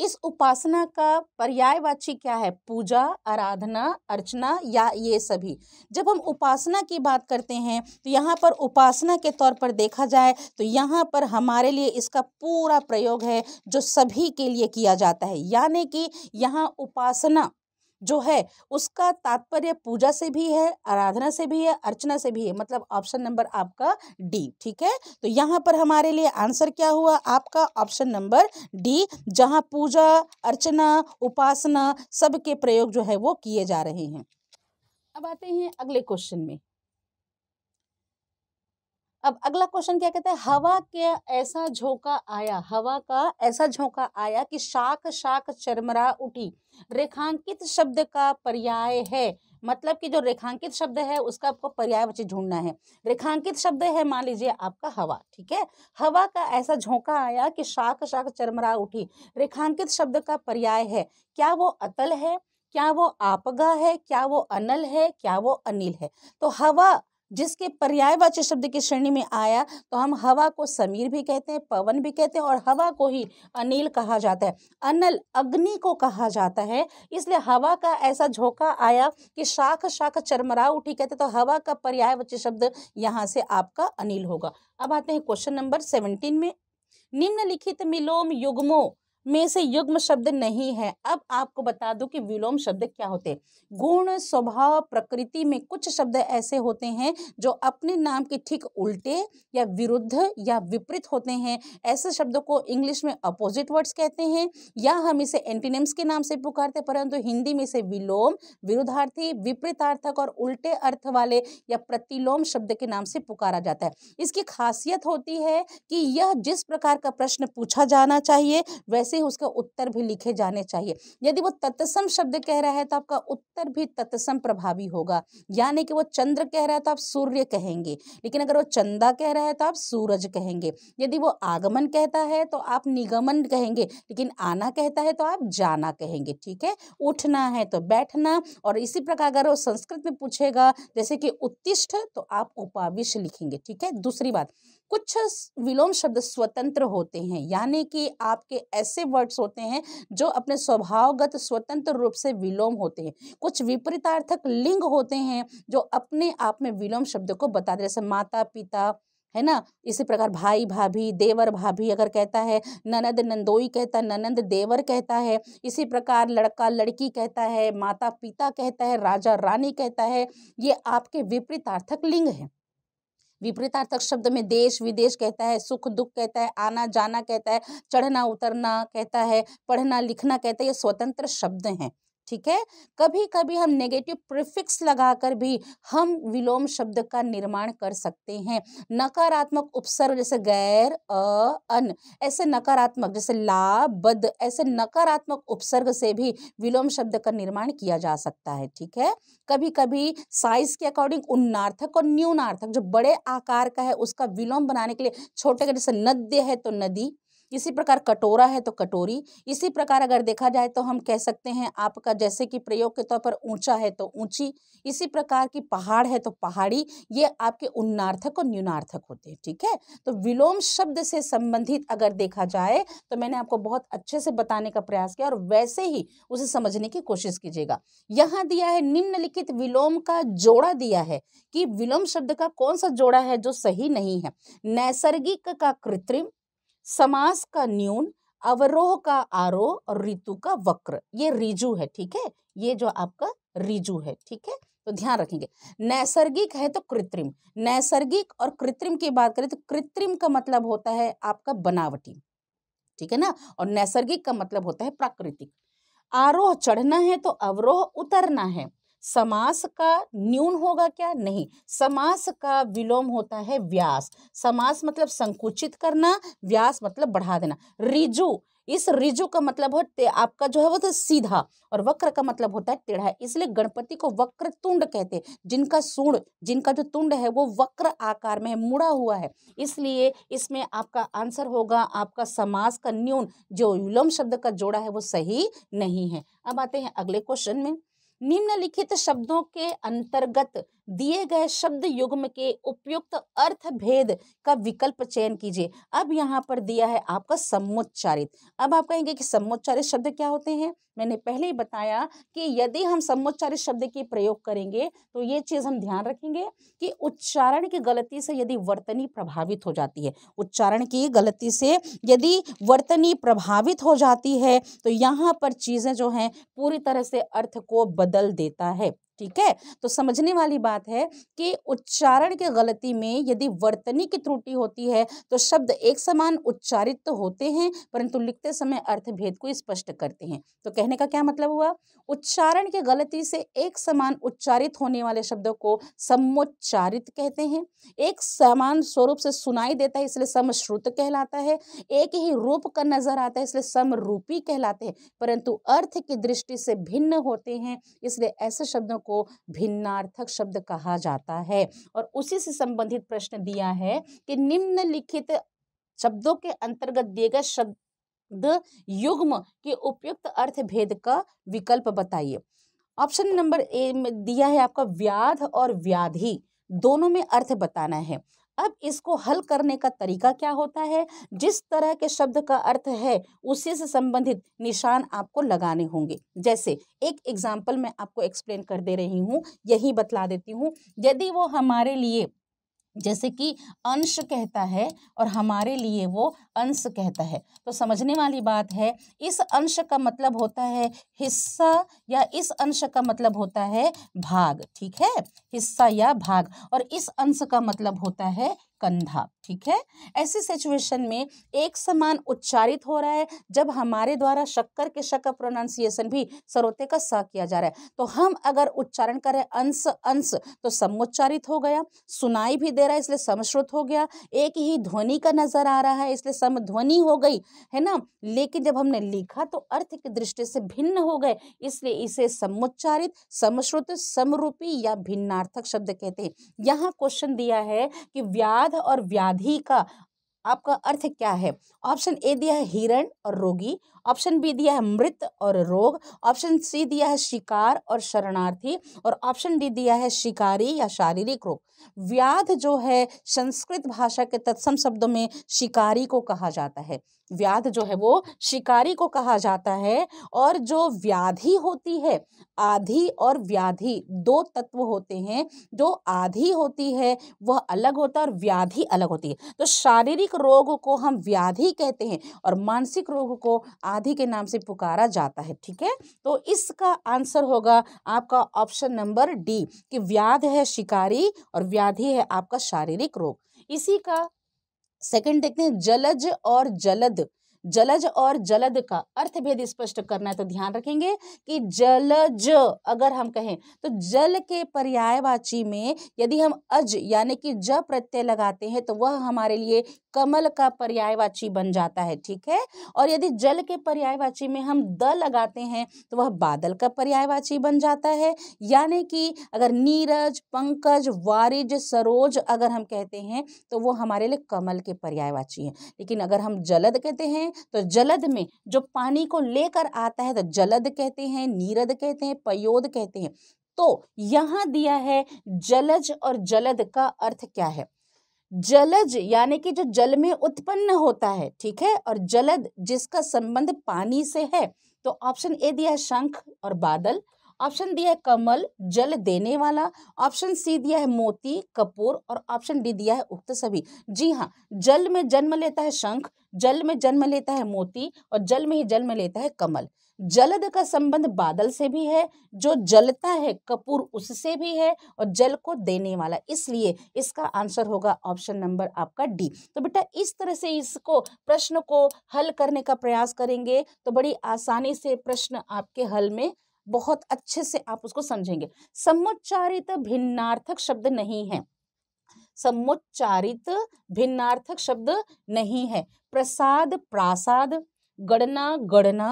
[SPEAKER 1] इस उपासना का पर्यायवाची क्या है पूजा आराधना अर्चना या ये सभी जब हम उपासना की बात करते हैं तो यहाँ पर उपासना के तौर पर देखा जाए तो यहाँ पर हमारे लिए इसका पूरा प्रयोग है जो सभी के लिए किया जाता है यानी कि यहाँ उपासना जो है उसका तात्पर्य पूजा से भी है आराधना से भी है अर्चना से भी है मतलब ऑप्शन नंबर आपका डी ठीक है तो यहाँ पर हमारे लिए आंसर क्या हुआ आपका ऑप्शन नंबर डी जहाँ पूजा अर्चना उपासना सबके प्रयोग जो है वो किए जा रहे हैं अब आते हैं अगले क्वेश्चन में अब अगला क्वेश्चन क्या कहता है हवा के ऐसा झोंका आया हवा का ऐसा झोंका आया कि शाख शाख चरमरा उठी रेखांकित शब्द का पर्याय है मतलब कि जो रेखांकित शब्द है उसका आपको पर्याय बच्चे ढूंढना है रेखांकित शब्द है मान लीजिए आपका हवा ठीक है हवा का ऐसा झोंका आया कि शाख शाख चरमरा उठी रेखांकित शब्द का पर्याय है क्या वो अतल है क्या वो आपगा है क्या वो अनल है क्या वो अनिल है तो हवा जिसके पर्यायवाची शब्द की श्रेणी में आया तो हम हवा को समीर भी कहते हैं पवन भी कहते हैं और हवा को ही अनिल कहा जाता है अनल अग्नि को कहा जाता है इसलिए हवा का ऐसा झोंका आया कि शाख शाख चरमरा उठी कहते तो हवा का पर्यायवाची शब्द यहाँ से आपका अनिल होगा अब आते हैं क्वेश्चन नंबर सेवनटीन में निम्नलिखित मिलोम युग्मों में से युग्म शब्द नहीं है अब आपको बता दूं कि विलोम शब्द क्या होते हैं गुण स्वभाव प्रकृति में कुछ शब्द ऐसे होते हैं जो अपने नाम के ठीक उल्टे या विरुद्ध या विपरीत होते हैं ऐसे शब्दों को इंग्लिश में अपोजिट वर्ड्स कहते हैं या हम इसे एंटीनेम्स के नाम से पुकारते परंतु हिंदी में इसे विलोम विरुद्धार्थी विपरीतार्थक और उल्टे अर्थ वाले या प्रतिलोम शब्द के नाम से पुकारा जाता है इसकी खासियत होती है कि यह जिस प्रकार का प्रश्न पूछा जाना चाहिए वैसे से उसका उत्तर भी लिखे जाने चाहिए यदि वो तत्सम शब्द कह रहा है तो आपका उत्तर भी तत्सम प्रभावी होगा यानी कि वो चंद्र कह रहा है तो आप सूर्य कहेंगे लेकिन अगर वो चंदा कह रहा है तो आप सूरज कहेंगे यदि वो आगमन कहता है तो आप निगमन कहेंगे लेकिन आना कहता है तो आप जाना कहेंगे ठीक है उठना है तो बैठना और इसी प्रकार अगर वो संस्कृत में पूछेगा जैसे कि उत्तिष्ठ तो आप उपाविश लिखेंगे ठीक है दूसरी बात कुछ विलोम शब्द स्वतंत्र होते हैं यानी कि आपके ऐसे वर्ड्स होते हैं जो अपने स्वभावगत स्वतंत्र रूप से विलोम होते हैं कुछ विपरीतार्थक लिंग होते हैं जो अपने आप में विलोम शब्द को बताते जैसे माता पिता है ना इसी प्रकार भाई भाभी देवर भाभी अगर कहता है ननद नंदोई कहता है ननंद देवर कहता है इसी प्रकार लड़का लड़की कहता है माता पिता कहता है राजा रानी कहता है ये आपके विपरीतार्थक लिंग हैं विपरीतार्थक शब्द में देश विदेश कहता है सुख दुख कहता है आना जाना कहता है चढ़ना उतरना कहता है पढ़ना लिखना कहता है ये स्वतंत्र शब्द हैं ठीक है कभी कभी हम नेगेटिव प्रिफिक्स लगाकर भी हम विलोम शब्द का निर्माण कर सकते हैं नकारात्मक उपसर्ग जैसे गैर अ अन ऐसे नकारात्मक जैसे ला बद ऐसे नकारात्मक उपसर्ग से भी विलोम शब्द का निर्माण किया जा सकता है ठीक है कभी कभी साइज के अकॉर्डिंग उन्नार्थक और न्यूनार्थक जो बड़े आकार का है उसका विलोम बनाने के लिए छोटे का जैसे नद्य है तो नदी इसी प्रकार कटोरा है तो कटोरी इसी प्रकार अगर देखा जाए तो हम कह सकते हैं आपका जैसे कि प्रयोग के तौर पर ऊंचा है तो ऊंची इसी प्रकार की पहाड़ है तो पहाड़ी ये आपके उन्नार्थक और न्यूनार्थक होते हैं ठीक है तो विलोम शब्द से संबंधित अगर देखा जाए तो मैंने आपको बहुत अच्छे से बताने का प्रयास किया और वैसे ही उसे समझने की कोशिश कीजिएगा यहाँ दिया है निम्नलिखित विलोम का जोड़ा दिया है कि विलोम शब्द का कौन सा जोड़ा है जो सही नहीं है नैसर्गिक का कृत्रिम समास का न्यून अवरोह का आरोह और ऋतु का वक्र ये रिजु है ठीक है ये जो आपका रिजु है ठीक है तो ध्यान रखेंगे नैसर्गिक है तो कृत्रिम नैसर्गिक और कृत्रिम की बात करें तो कृत्रिम का मतलब होता है आपका बनावटी ठीक है ना और नैसर्गिक का मतलब होता है प्राकृतिक आरोह चढ़ना है तो अवरोह उतरना है समास का न्यून होगा क्या नहीं समास का विलोम होता है व्यास समास मतलब संकुचित करना व्यास मतलब बढ़ा देना रिजु इस रिजु का मतलब हो आपका जो है वो तो सीधा और वक्र का मतलब होता है टेढ़ा इसलिए गणपति को वक्र तुंड कहते हैं जिनका सूंड जिनका जो तुंड है वो वक्र आकार में मुड़ा हुआ है इसलिए इसमें आपका आंसर होगा आपका समास का न्यून जो विलोम शब्द का जोड़ा है वो सही नहीं है अब आते हैं अगले क्वेश्चन में निम्नलिखित शब्दों के अंतर्गत दिए गए शब्द युग्म के उपयुक्त अर्थ भेद का विकल्प चयन कीजिए अब यहाँ पर दिया है आपका सम्मोच्चारित अब आप कहेंगे कि सम्मोच्चारित शब्द क्या होते हैं मैंने पहले ही बताया कि यदि हम समुच्चारित शब्द की प्रयोग करेंगे तो ये चीज़ हम ध्यान रखेंगे कि उच्चारण की गलती से यदि वर्तनी प्रभावित हो जाती है उच्चारण की गलती से यदि वर्तनी प्रभावित हो जाती है तो यहाँ पर चीज़ें जो हैं पूरी तरह से अर्थ को बदल देता है ठीक है तो समझने वाली बात है कि उच्चारण के गलती में यदि वर्तनी की त्रुटि होती है तो शब्द एक समान उच्चारित तो होते हैं परंतु लिखते समय अर्थ भेद को स्पष्ट करते हैं तो कहने का क्या मतलब हुआ उच्चारण के गलती से एक समान उच्चारित होने वाले शब्दों को समोच्चारित कहते हैं एक समान स्वरूप से सुनाई देता है इसलिए समश्रुत कहलाता है एक ही रूप का नजर आता है इसलिए समरूपी कहलाते हैं परंतु अर्थ की दृष्टि से भिन्न होते हैं इसलिए ऐसे शब्दों को भिन्नार्थक शब्द कहा जाता है और उसी से संबंधित प्रश्न दिया है कि निम्नलिखित शब्दों के अंतर्गत दिए गए शब्द युग्म के उपयुक्त अर्थ भेद का विकल्प बताइए ऑप्शन नंबर ए में दिया है आपका व्याध और व्याधि दोनों में अर्थ बताना है अब इसको हल करने का तरीका क्या होता है जिस तरह के शब्द का अर्थ है उसी से संबंधित निशान आपको लगाने होंगे जैसे एक एग्जाम्पल मैं आपको एक्सप्लेन कर दे रही हूँ यही बतला देती हूँ यदि वो हमारे लिए जैसे कि अंश कहता है और हमारे लिए वो अंश कहता है तो समझने वाली बात है इस अंश का मतलब होता है हिस्सा या इस अंश का मतलब होता है भाग ठीक है हिस्सा या भाग और इस अंश का मतलब होता है कंधा ठीक है ऐसी सिचुएशन में एक समान उच्चारित हो रहा है जब हमारे द्वारा शक्कर के शक प्रोनाउंसिएशन भी सरोते का स किया जा रहा है तो हम अगर उच्चारण करें अंश अंश तो समुच्चारित हो गया सुनाई भी दे रहा है इसलिए समश्रुत हो गया एक ही ध्वनि का नजर आ रहा है इसलिए समध्वनि हो गई है ना लेकिन जब हमने लिखा तो अर्थ की दृष्टि से भिन्न हो गए इसलिए इसे समुच्चारित समश्रुत समरूपी या भिन्नार्थक शब्द कहते हैं यहाँ क्वेश्चन दिया है कि व्याध और व्याध समाधि का आपका अर्थ क्या है ऑप्शन ए दिया है हिरण और रोगी ऑप्शन बी दिया है मृत और रोग ऑप्शन सी दिया है शिकार और शरणार्थी और ऑप्शन डी दिया है शिकारी या शारीरिक रोग व्याध जो है संस्कृत भाषा के तत्सम शब्दों में शिकारी को कहा जाता है व्याध जो है वो शिकारी को कहा जाता है और जो व्याधि होती है आधि और व्याधि दो तत्व होते हैं जो आधि होती है वह अलग होता है और व्याधि अलग होती है तो शारीरिक रोग को हम व्याधि कहते हैं और मानसिक रोग को आदि के नाम से पुकारा जाता है ठीक है तो इसका आंसर होगा आपका ऑप्शन नंबर डी कि व्याध है शिकारी और व्याधि है आपका शारीरिक रोग इसी का सेकंड देखते हैं जलज और जलद जलज और जलद का अर्थ भेद स्पष्ट करना है तो ध्यान रखेंगे कि जलज अगर हम कहें तो जल के पर्यायवाची में यदि हम अज यानी कि ज प्रत्यय लगाते हैं तो वह हमारे लिए कमल का पर्यायवाची बन जाता है ठीक है और यदि जल के पर्यायवाची में हम द लगाते हैं तो वह बादल का पर्यायवाची बन जाता है यानी कि अगर नीरज पंकज वारिज सरोज अगर हम कहते हैं तो वो हमारे लिए कमल के पर्यायवाची हैं लेकिन अगर हम जलद कहते हैं तो जलद में जो पानी को लेकर आता है तो जलद कहते हैं नीरद कहते हैं पयोद कहते हैं तो यहां दिया है जलज और जलद का अर्थ क्या है जलज यानी कि जो जल में उत्पन्न होता है ठीक है और जलद जिसका संबंध पानी से है तो ऑप्शन ए दिया शंख और बादल ऑप्शन दिया है कमल जल देने वाला ऑप्शन सी दिया है मोती कपूर और ऑप्शन डी दिया है उक्त सभी जी हाँ जल में जन्म लेता है शंख जल में जन्म लेता है मोती और जल में ही जन्म लेता है कमल जलद का संबंध बादल से भी है जो जलता है कपूर उससे भी है और जल को देने वाला इसलिए इसका आंसर होगा ऑप्शन नंबर आपका डी तो बेटा इस तरह से इसको प्रश्न को हल करने का प्रयास करेंगे तो बड़ी आसानी से प्रश्न आपके हल में बहुत अच्छे से आप उसको समझेंगे समुच्चारित भिन्नार्थक शब्द नहीं है समुच्चारित भिन्नार्थक शब्द नहीं है प्रसाद प्रासाद गणना गणना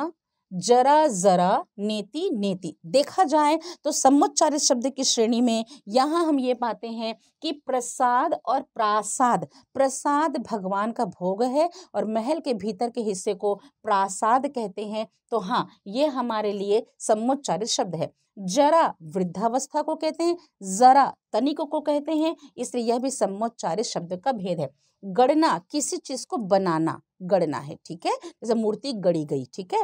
[SPEAKER 1] जरा जरा नेति नेति देखा जाए तो सम्मोच्चारित शब्द की श्रेणी में यहाँ हम ये पाते हैं कि प्रसाद और प्रासाद प्रसाद भगवान का भोग है और महल के भीतर के हिस्से को प्रासाद कहते हैं तो हाँ ये हमारे लिए सम्मोच्चारित शब्द है जरा वृद्धावस्था को कहते हैं जरा तनिक को कहते हैं इसलिए यह भी सम्मोच्चारित शब्द का भेद है गणना किसी चीज को बनाना गणना है ठीक है जैसे मूर्ति गड़ी गई ठीक है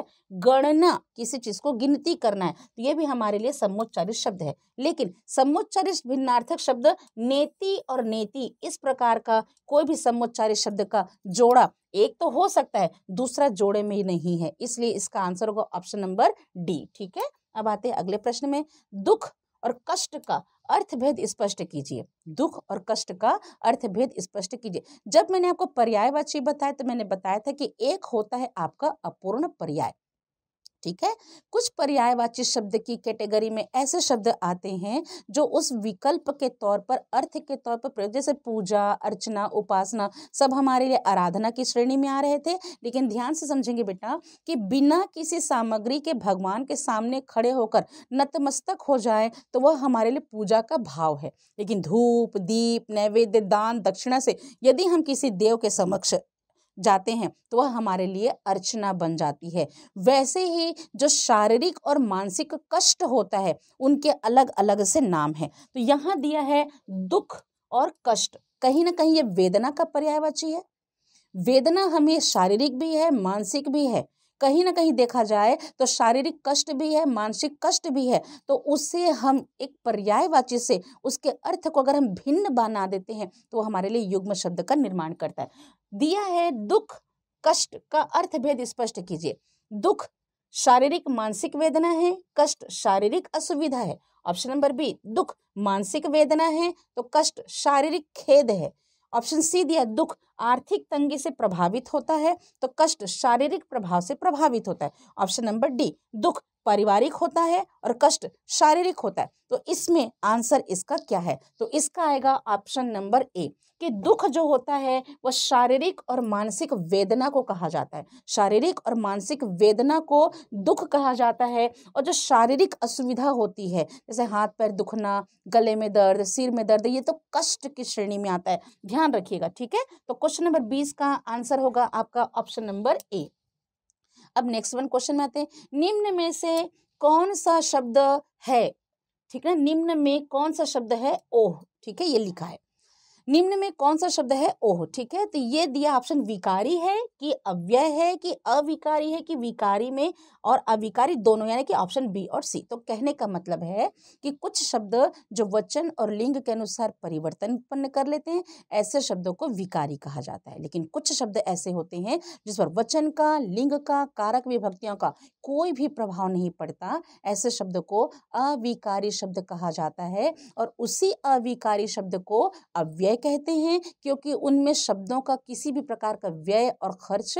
[SPEAKER 1] गणना किसी चीज को गिनती करना है तो यह भी हमारे लिए सम्मोच्चारित शब्द है लेकिन सम्मोच्चारित भिन्नार्थक शब्द नेति और नेति इस प्रकार का कोई भी सम्मोच्चारित शब्द का जोड़ा एक तो हो सकता है दूसरा जोड़े में ही नहीं है इसलिए इसका आंसर होगा ऑप्शन नंबर डी ठीक है अब आते हैं अगले प्रश्न में दुख और कष्ट का अर्थभेद स्पष्ट कीजिए दुख और कष्ट का अर्थभेद स्पष्ट कीजिए जब मैंने आपको पर्यायवाची बताया तो मैंने बताया था कि एक होता है आपका अपूर्ण पर्याय ठीक है कुछ पर्यायवाची शब्द की कैटेगरी में ऐसे शब्द आते हैं जो उस विकल्प के तौर पर अर्थ के तौर पर प्रयोग जैसे पूजा अर्चना उपासना सब हमारे लिए आराधना की श्रेणी में आ रहे थे लेकिन ध्यान से समझेंगे बेटा कि बिना किसी सामग्री के भगवान के सामने खड़े होकर नतमस्तक हो जाए तो वह हमारे लिए पूजा का भाव है लेकिन धूप दीप नैवेद्य दान दक्षिणा से यदि हम किसी देव के समक्ष जाते हैं तो वह हमारे लिए अर्चना बन जाती है वैसे ही जो शारीरिक और मानसिक कष्ट होता है उनके अलग अलग से नाम है तो यहाँ दिया है दुख और कष्ट कहीं ना कहीं ये वेदना का पर्यायवाची है वेदना हमें शारीरिक भी है मानसिक भी है कहीं ना कहीं देखा जाए तो शारीरिक कष्ट भी है मानसिक कष्ट भी है तो उससे हम एक पर्यायवाची से उसके अर्थ को अगर हम भिन्न बना देते हैं तो हमारे लिए युग्म शब्द का निर्माण करता है दिया है दुख कष्ट का अर्थ भेद स्पष्ट कीजिए दुख शारीरिक मानसिक वेदना है कष्ट शारीरिक असुविधा है ऑप्शन नंबर बी दुख मानसिक वेदना है तो कष्ट शारीरिक खेद है ऑप्शन सी दिया दुख आर्थिक तंगी से प्रभावित होता है तो कष्ट शारीरिक प्रभाव से प्रभावित होता है ऑप्शन नंबर डी दुख पारिवारिक होता है और कष्ट शारीरिक होता है तो इसमें आंसर इसका क्या है तो इसका आएगा ऑप्शन नंबर ए कि दुख जो होता है वह शारीरिक और मानसिक वेदना को कहा जाता है शारीरिक और मानसिक वेदना को दुख कहा जाता है और जो शारीरिक असुविधा होती है जैसे हाथ पैर दुखना गले में दर्द सिर में दर्द ये तो कष्ट की श्रेणी में आता है ध्यान रखिएगा ठीक है तो क्वेश्चन नंबर बीस का आंसर होगा आपका ऑप्शन नंबर ए अब नेक्स्ट वन क्वेश्चन में आते हैं निम्न में से कौन सा शब्द है ठीक है निम्न में कौन सा शब्द है ओह ठीक है ये लिखा है निम्न में कौन सा शब्द है ओह ठीक है तो ये दिया ऑप्शन विकारी है कि अव्यय है कि अविकारी है कि विकारी में और अविकारी दोनों यानी कि ऑप्शन बी और सी तो कहने का मतलब है कि कुछ शब्द जो वचन और लिंग के अनुसार परिवर्तन उत्पन्न कर लेते हैं ऐसे शब्दों को विकारी कहा जाता है लेकिन कुछ शब्द ऐसे होते हैं जिस पर वचन का लिंग का कारक विभक्तियों का कोई भी प्रभाव नहीं पड़ता ऐसे शब्द को अविकारी शब्द कहा जाता है और उसी अविकारी शब्द को अव्यय कहते हैं क्योंकि उनमें शब्दों का किसी भी प्रकार का व्यय और खर्च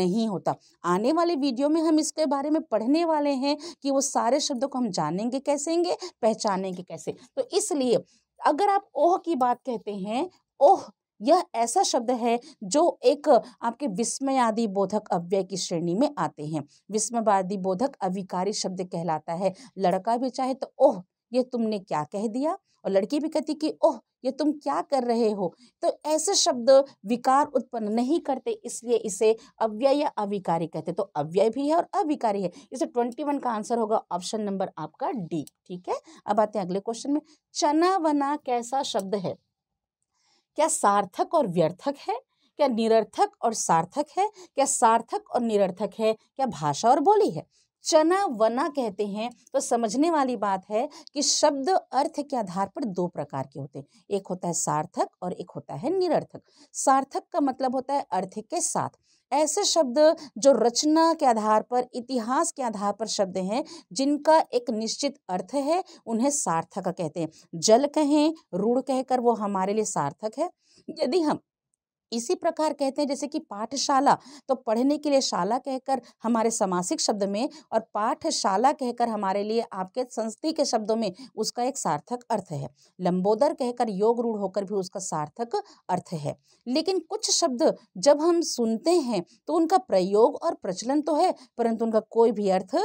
[SPEAKER 1] नहीं होता आने वाले वीडियो में हम इसके बारे में पढ़ने वाले हैं कि वो सारे शब्दों को हम जानेंगे कैसेंगे पहचानेंगे कैसे तो इसलिए अगर आप ओह की बात कहते हैं ओह यह ऐसा शब्द है जो एक आपके विस्मयादि बोधक अव्यय की श्रेणी में आते हैं विस्मयवादी बोधक अविकारी शब्द कहलाता है लड़का भी चाहे तो ओह ये तुमने क्या कह दिया और लड़की भी कहती कि ओह ये तुम क्या कर रहे हो तो ऐसे शब्द विकार उत्पन्न नहीं करते इसलिए इसे अव्यय या अविकारी कहते तो अव्यय भी है और अविकारी है इसे ट्वेंटी वन का आंसर होगा ऑप्शन नंबर आपका डी ठीक है अब आते हैं अगले क्वेश्चन में चना वना कैसा शब्द है क्या सार्थक और व्यर्थक है क्या निरर्थक और सार्थक है क्या सार्थक और निरर्थक है क्या भाषा और बोली है चना वना कहते हैं तो समझने वाली बात है कि शब्द अर्थ के आधार पर दो प्रकार के होते हैं एक होता है सार्थक और एक होता है निरर्थक सार्थक का मतलब होता है अर्थ के साथ ऐसे शब्द जो रचना के आधार पर इतिहास के आधार पर शब्द हैं जिनका एक निश्चित अर्थ है उन्हें सार्थक कहते हैं जल कहें रूढ़ कहकर वो हमारे लिए सार्थक है यदि हम इसी प्रकार कहते हैं जैसे कि पाठशाला तो पढ़ने के लिए शाला कहकर हमारे समासिक शब्द में और पाठशाला कहकर हमारे लिए आपके संस्कृति के शब्दों में उसका एक सार्थक अर्थ है लंबोदर कहकर योग रूढ़ होकर भी उसका सार्थक अर्थ है लेकिन कुछ शब्द जब हम सुनते हैं तो उनका प्रयोग और प्रचलन तो है परंतु उनका कोई भी अर्थ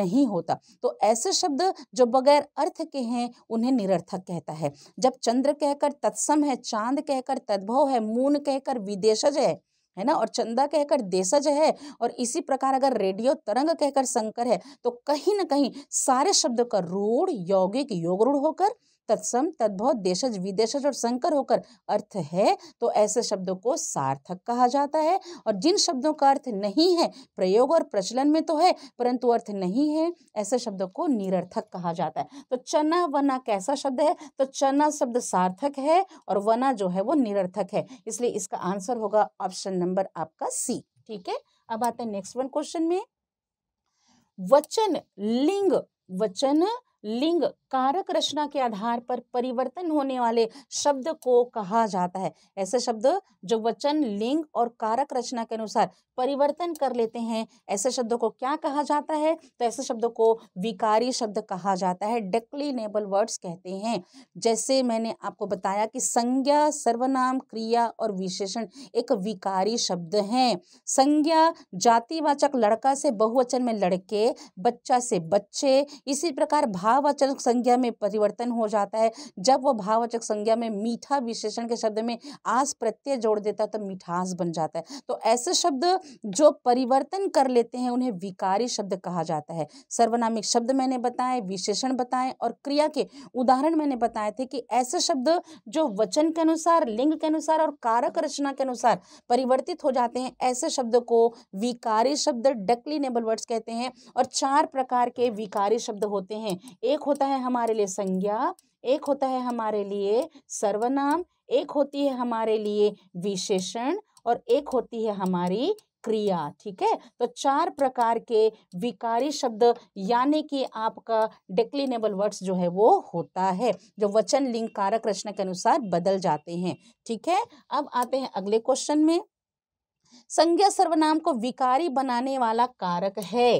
[SPEAKER 1] नहीं होता तो ऐसे शब्द जो बगैर अर्थ के हैं उन्हें निरर्थक कहता है जब चंद्र कहकर तत्सम है चांद कहकर तद्भव है मून कहकर कहकर विदेशज है है ना और चंदा कहकर देशज है और इसी प्रकार अगर रेडियो तरंग कहकर शंकर है तो कहीं ना कहीं सारे शब्द का रूढ़ यौगिक योग रूढ़ होकर तत्सम तद्भव देशज विदेशज और संकर होकर अर्थ है तो ऐसे शब्दों को सार्थक कहा जाता है और जिन शब्दों का अर्थ नहीं है प्रयोग और प्रचलन में तो है परंतु अर्थ नहीं है ऐसे शब्दों को निरर्थक कहा जाता है तो चना वना कैसा शब्द है तो चना शब्द सार्थक है और वना जो है वो निरर्थक है इसलिए इसका आंसर होगा ऑप्शन नंबर आपका सी ठीक है अब आते हैं नेक्स्ट वन क्वेश्चन में वचन लिंग वचन लिंग कारक रचना के आधार पर परिवर्तन होने वाले शब्द को कहा जाता है ऐसे शब्द जो वचन लिंग और कारक रचना के अनुसार परिवर्तन कर लेते हैं ऐसे शब्दों को क्या कहा जाता है तो ऐसे शब्दों को विकारी शब्द कहा जाता है डेक्लिनेबल वर्ड्स कहते हैं जैसे मैंने आपको बताया कि संज्ञा सर्वनाम क्रिया और विशेषण एक विकारी शब्द हैं संज्ञा जातिवाचक लड़का से बहुवचन में लड़के बच्चा से बच्चे इसी प्रकार भाववाचक संज्ञा में परिवर्तन हो जाता है जब वह भाववाचक संज्ञा में मीठा विशेषण के शब्द में आस प्रत्यय जोड़ देता है तो मिठास बन जाता है तो ऐसे शब्द जो परिवर्तन कर लेते हैं उन्हें विकारी शब्द कहा जाता है सर्वनामिक शब्द मैंने बताए विशेषण बताए और क्रिया के उदाहरण मैंने बताए थे कि ऐसे शब्द जो वचन के अनुसार लिंग के अनुसार और कारक रचना के अनुसार परिवर्तित हो जाते हैं ऐसे शब्द को विकारी शब्द डक्लिनेबल वर्ड्स कहते हैं और चार प्रकार के विकारी शब्द होते हैं एक होता है हमारे लिए संज्ञा एक होता है हमारे लिए सर्वनाम एक होती है हमारे लिए विशेषण और एक होती है हमारी क्रिया ठीक है तो चार प्रकार के विकारी शब्द यानी कि आपका डेक्लिनेबल वर्ड्स जो है वो होता है जो वचन लिंग कारक रचना के अनुसार बदल जाते हैं ठीक है अब आते हैं अगले क्वेश्चन में संज्ञा सर्वनाम को विकारी बनाने वाला कारक है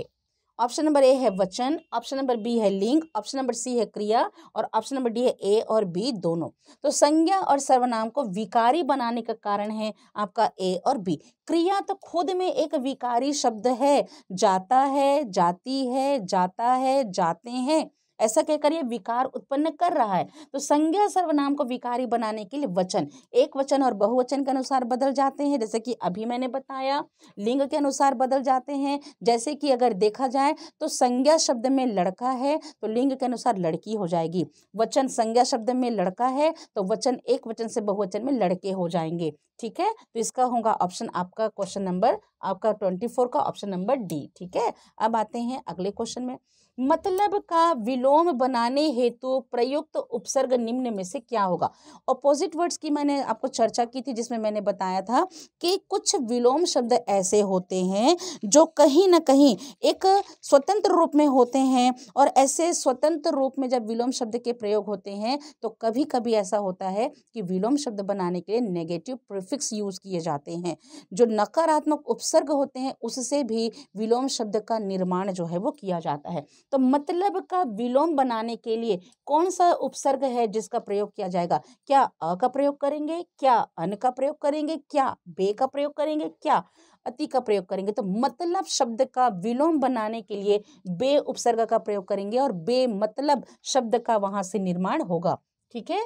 [SPEAKER 1] ऑप्शन नंबर ए है वचन ऑप्शन नंबर बी है लिंग ऑप्शन नंबर सी है क्रिया और ऑप्शन नंबर डी है ए और बी दोनों तो संज्ञा और सर्वनाम को विकारी बनाने का कारण है आपका ए और बी क्रिया तो खुद में एक विकारी शब्द है जाता है जाती है जाता है जाते हैं ऐसा कहकर ये विकार उत्पन्न कर रहा है तो संज्ञा सर्वनाम को विकारी बनाने के लिए वचन एक वचन और बहुवचन के अनुसार बदल जाते हैं जैसे कि अभी मैंने बताया लिंग के अनुसार बदल जाते हैं जैसे कि अगर देखा जाए तो संज्ञा शब्द में लड़का है तो लिंग के अनुसार लड़की हो जाएगी वचन संज्ञा शब्द में लड़का है तो वचन एक वचन से बहुवचन में लड़के हो जाएंगे ठीक है तो इसका होगा ऑप्शन आपका क्वेश्चन नंबर आपका ट्वेंटी फोर का ऑप्शन नंबर डी ठीक है अब आते हैं अगले क्वेश्चन में मतलब का विलोम बनाने हेतु तो प्रयुक्त उपसर्ग निम्न में से क्या होगा ऑपोजिट वर्ड्स की मैंने आपको चर्चा की थी जिसमें मैंने बताया था कि कुछ विलोम शब्द ऐसे होते हैं जो कहीं ना कहीं एक स्वतंत्र रूप में होते हैं और ऐसे स्वतंत्र रूप में जब विलोम शब्द के प्रयोग होते हैं तो कभी कभी ऐसा होता है कि विलोम शब्द बनाने के लिए नेगेटिव प्रिफिक्स यूज़ किए जाते हैं जो नकारात्मक उपसर्ग होते हैं उससे भी विलोम शब्द का निर्माण जो है वो किया जाता है तो मतलब का विलोम बनाने के लिए कौन सा उपसर्ग है जिसका प्रयोग किया जाएगा क्या अ का प्रयोग करेंगे क्या अन का प्रयोग करेंगे क्या बे का प्रयोग करेंगे क्या अति का प्रयोग करेंगे तो मतलब शब्द का विलोम बनाने के लिए बे उपसर्ग का प्रयोग करेंगे और बे मतलब शब्द का वहां से निर्माण होगा ठीक है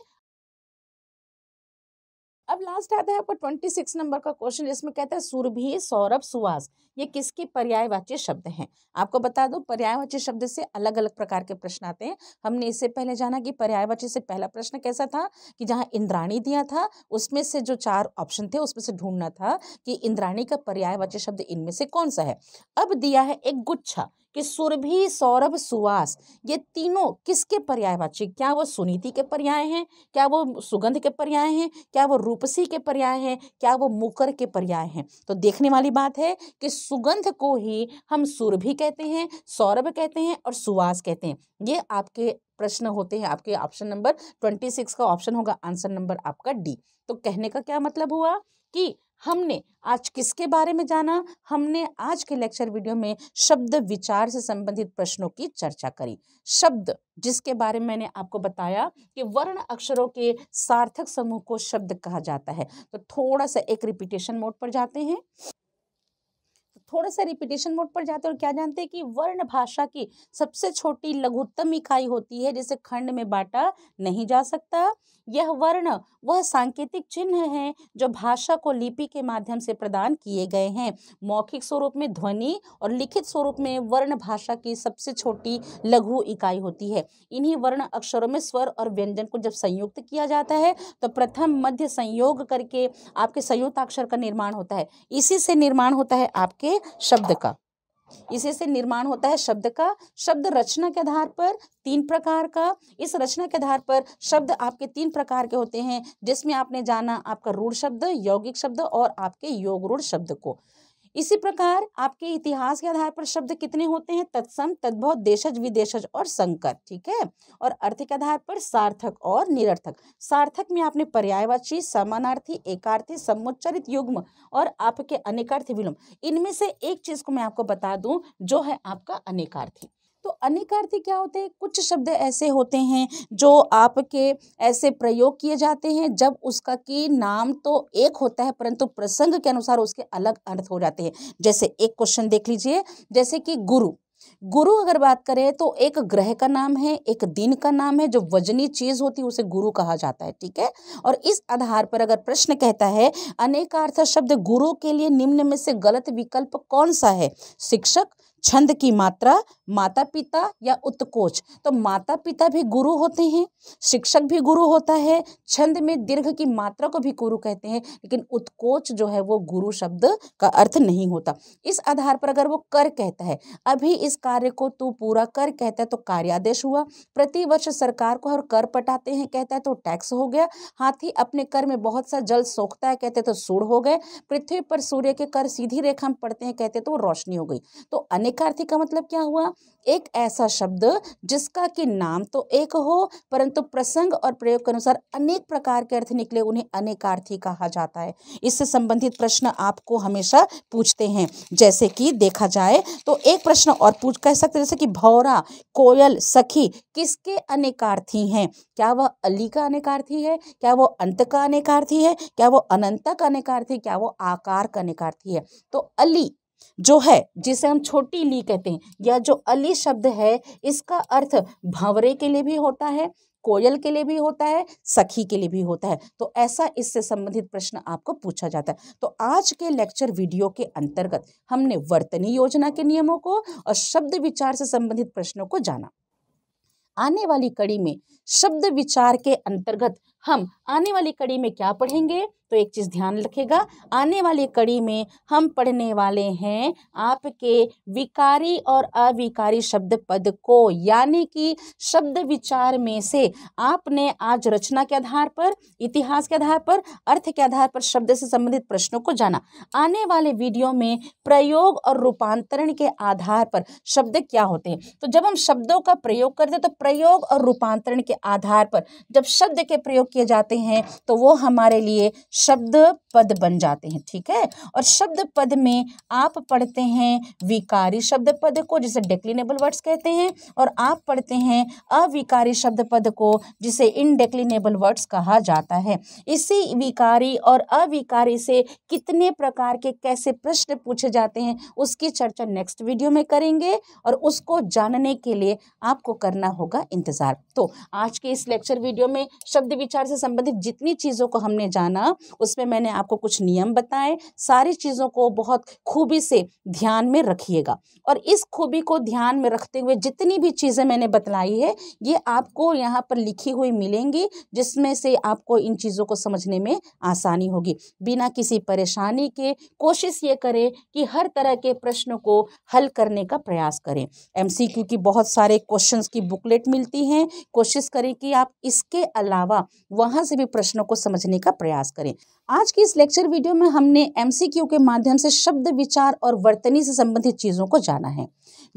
[SPEAKER 1] अब लास्ट आता है आपका ट्वेंटी सिक्स नंबर का क्वेश्चन जिसमें कहता है सुरभि सौरभ सुहास ये किसके पर्यायवाची शब्द हैं आपको बता दो पर्यायवाची शब्द से अलग अलग प्रकार के प्रश्न आते हैं हमने इससे पहले जाना कि पर्यायवाची से पहला प्रश्न कैसा था कि जहाँ इंद्राणी दिया था उसमें से जो चार ऑप्शन थे उसमें से ढूंढना था कि इंद्राणी का पर्यायवाची शब्द इनमें से कौन सा है अब दिया है एक गुच्छा कि सुरभि सौरभ सुवास ये तीनों किसके पर्यायवाची क्या वो सुनीति के पर्याय हैं क्या वो सुगंध के पर्याय हैं क्या वो रूपसी के पर्याय हैं क्या वो मुकर के पर्याय हैं तो देखने वाली बात है कि सुगंध को ही हम सुरभि कहते हैं सौरभ कहते हैं और सुवास कहते हैं ये आपके प्रश्न होते हैं आपके ऑप्शन नंबर ट्वेंटी सिक्स का ऑप्शन होगा आंसर नंबर आपका डी तो कहने का क्या मतलब हुआ कि हमने आज किसके बारे में जाना हमने आज के लेक्चर वीडियो में शब्द विचार से संबंधित प्रश्नों की चर्चा करी शब्द जिसके बारे में मैंने आपको बताया कि वर्ण अक्षरों के सार्थक समूह को शब्द कहा जाता है तो थोड़ा सा एक रिपीटेशन मोड पर जाते हैं थोड़े से रिपीटेशन मोड पर जाते हैं और क्या जानते हैं कि वर्ण भाषा की सबसे छोटी लघुत्तम इकाई होती है जिसे खंड में बांटा नहीं जा सकता यह वर्ण वह सांकेतिक चिन्ह है जो भाषा को लिपि के माध्यम से प्रदान किए गए हैं मौखिक स्वरूप में ध्वनि और लिखित स्वरूप में वर्ण भाषा की सबसे छोटी लघु इकाई होती है इन्हीं वर्ण अक्षरों में स्वर और व्यंजन को जब संयुक्त किया जाता है तो प्रथम मध्य संयोग करके आपके संयुक्त अक्षर का निर्माण होता है इसी से निर्माण होता है आपके शब्द का इसी से निर्माण होता है शब्द का शब्द रचना के आधार पर तीन प्रकार का इस रचना के आधार पर शब्द आपके तीन प्रकार के होते हैं जिसमें आपने जाना आपका रूढ़ शब्द यौगिक शब्द और आपके योग रूढ़ शब्द को इसी प्रकार आपके इतिहास के आधार पर शब्द कितने होते हैं तत्सम तद्भव देशज विदेशज और संकर ठीक है और अर्थ के आधार पर सार्थक और निरर्थक सार्थक में आपने पर्यायवाची समानार्थी एकार्थी समुच्चरित युग्म और आपके अनेकार्थी विलोम इनमें से एक चीज को मैं आपको बता दूं जो है आपका अनेकार्थी तो अनेकार्थी क्या होते हैं कुछ शब्द ऐसे होते हैं जो आपके ऐसे प्रयोग किए जाते हैं जब उसका की नाम तो एक होता है परंतु प्रसंग के अनुसार उसके अलग अर्थ हो जाते हैं जैसे एक क्वेश्चन देख लीजिए जैसे कि गुरु गुरु अगर बात करें तो एक ग्रह का नाम है एक दिन का नाम है जो वजनी चीज होती है उसे गुरु कहा जाता है ठीक है और इस आधार पर अगर प्रश्न कहता है अनेकार्थ शब्द गुरु के लिए निम्न में से गलत विकल्प कौन सा है शिक्षक छंद की मात्रा माता पिता या उत्कोच तो माता पिता भी गुरु होते हैं शिक्षक भी गुरु होता है छंद में दीर्घ की मात्रा को भी गुरु कहते हैं लेकिन उत्कोच जो है वो गुरु शब्द का अर्थ नहीं होता इस आधार पर अगर वो कर कहता है अभी इस कार्य को तू पूरा कर कहता है तो कार्यादेश हुआ प्रतिवर्ष सरकार को हर कर पटाते हैं कहता है तो टैक्स हो गया हाथी अपने कर में बहुत सा जल सोखता है कहते तो सूढ़ हो गए पृथ्वी पर सूर्य के कर सीधी रेखा में पड़ते हैं कहते तो रोशनी हो गई तो अनेक एकार्थी का मतलब क्या हुआ एक ऐसा शब्द जिसका कि नाम तो एक हो परंतु प्रसंग और प्रयोग के अनुसार अनेक प्रकार के अर्थ निकले उन्हें अनेकार्थी कहा जाता है इससे संबंधित प्रश्न आपको हमेशा पूछते हैं जैसे कि देखा जाए तो एक प्रश्न और पूछ कह सकते जैसे कि भौरा कोयल सखी किसके अनेकार्थी हैं क्या वह अली का अनेकार्थी है क्या वो अंत का अनेकार्थी है क्या वो अनंत का अनेकार्थी क्या वो आकार का अनेकार्थी है तो अली जो है जिसे हम छोटी ली कहते हैं या जो अली शब्द है इसका अर्थ भंवरे के लिए भी होता है कोयल के लिए भी होता है सखी के लिए भी होता है तो ऐसा इससे संबंधित प्रश्न आपको पूछा जाता है तो आज के लेक्चर वीडियो के अंतर्गत हमने वर्तनी योजना के नियमों को और शब्द विचार से संबंधित प्रश्नों को जाना आने वाली कड़ी में शब्द विचार के अंतर्गत हम आने वाली कड़ी में क्या पढ़ेंगे तो एक चीज़ ध्यान रखेगा आने वाली कड़ी में हम पढ़ने वाले हैं आपके विकारी और अविकारी शब्द पद को यानी कि शब्द विचार में से आपने आज रचना के आधार पर इतिहास के आधार पर अर्थ के आधार पर शब्द से संबंधित प्रश्नों को जाना आने वाले वीडियो में प्रयोग और रूपांतरण के आधार पर शब्द क्या होते हैं तो जब हम शब्दों का प्रयोग करते हैं तो प्रयोग और रूपांतरण के आधार पर जब शब्द के प्रयोग किए जाते हैं तो वो हमारे लिए शब्द पद बन जाते हैं ठीक है और शब्द पद में आप पढ़ते हैं विकारी शब्द पद को जिसे डेक्लिनेबल वर्ड्स कहते हैं और आप पढ़ते हैं अविकारी शब्द पद को जिसे इनडेक्लिनेबल वर्ड्स कहा जाता है इसी विकारी और अविकारी से कितने प्रकार के कैसे प्रश्न पूछे जाते हैं उसकी चर्चा नेक्स्ट वीडियो में करेंगे और उसको जानने के लिए आपको करना होगा इंतज़ार तो आज के इस लेक्चर वीडियो में शब्द विचार व्यापार से संबंधित जितनी चीज़ों को हमने जाना उसमें मैंने आपको कुछ नियम बताए सारी चीज़ों को बहुत खूबी से ध्यान में रखिएगा और इस खूबी को ध्यान में रखते हुए जितनी भी चीज़ें मैंने बतलाई है ये आपको यहाँ पर लिखी हुई मिलेंगी जिसमें से आपको इन चीज़ों को समझने में आसानी होगी बिना किसी परेशानी के कोशिश ये करें कि हर तरह के प्रश्नों को हल करने का प्रयास करें एम की बहुत सारे क्वेश्चंस की बुकलेट मिलती हैं कोशिश करें कि आप इसके अलावा वहाँ से भी प्रश्नों को समझने का प्रयास करें आज की इस लेक्चर वीडियो में हमने एमसीक्यू के माध्यम से शब्द विचार और वर्तनी से संबंधित चीज़ों को जाना है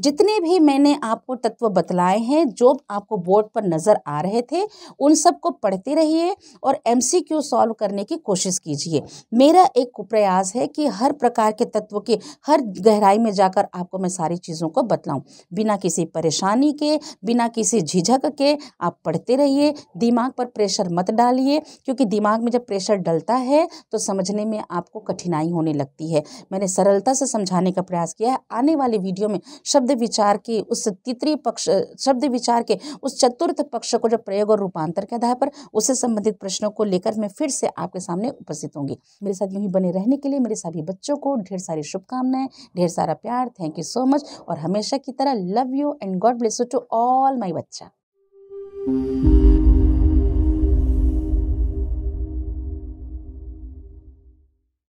[SPEAKER 1] जितने भी मैंने आपको तत्व बतलाए हैं जो आपको बोर्ड पर नज़र आ रहे थे उन सबको पढ़ते रहिए और एम सॉल्व करने की कोशिश कीजिए मेरा एक प्रयास है कि हर प्रकार के तत्व के हर गहराई में जाकर आपको मैं सारी चीज़ों को बतलाऊँ बिना किसी परेशानी के बिना किसी झिझक के आप पढ़ते रहिए दिमाग पर प्रेशर मत डालिए क्योंकि दिमाग में जब प्रेशर डलता है तो समझने में आपको कठिनाई होने लगती है मैंने सरलता से समझाने का प्रयास किया है आने वाले वीडियो में शब्द शब्द विचार की उस तीतरी पक्ष शब्द विचार के उस चतुर्थ पक्ष को जो प्रयोग और रूपांतर के आधार पर उससे संबंधित प्रश्नों को लेकर मैं फिर से आपके सामने उपस्थित होंगी मेरे साथ यूँ ही बने रहने के लिए मेरे सभी बच्चों को ढेर सारी शुभकामनाएं ढेर सारा प्यार थैंक यू सो मच और हमेशा की तरह love you and God bless you to all my बच्चा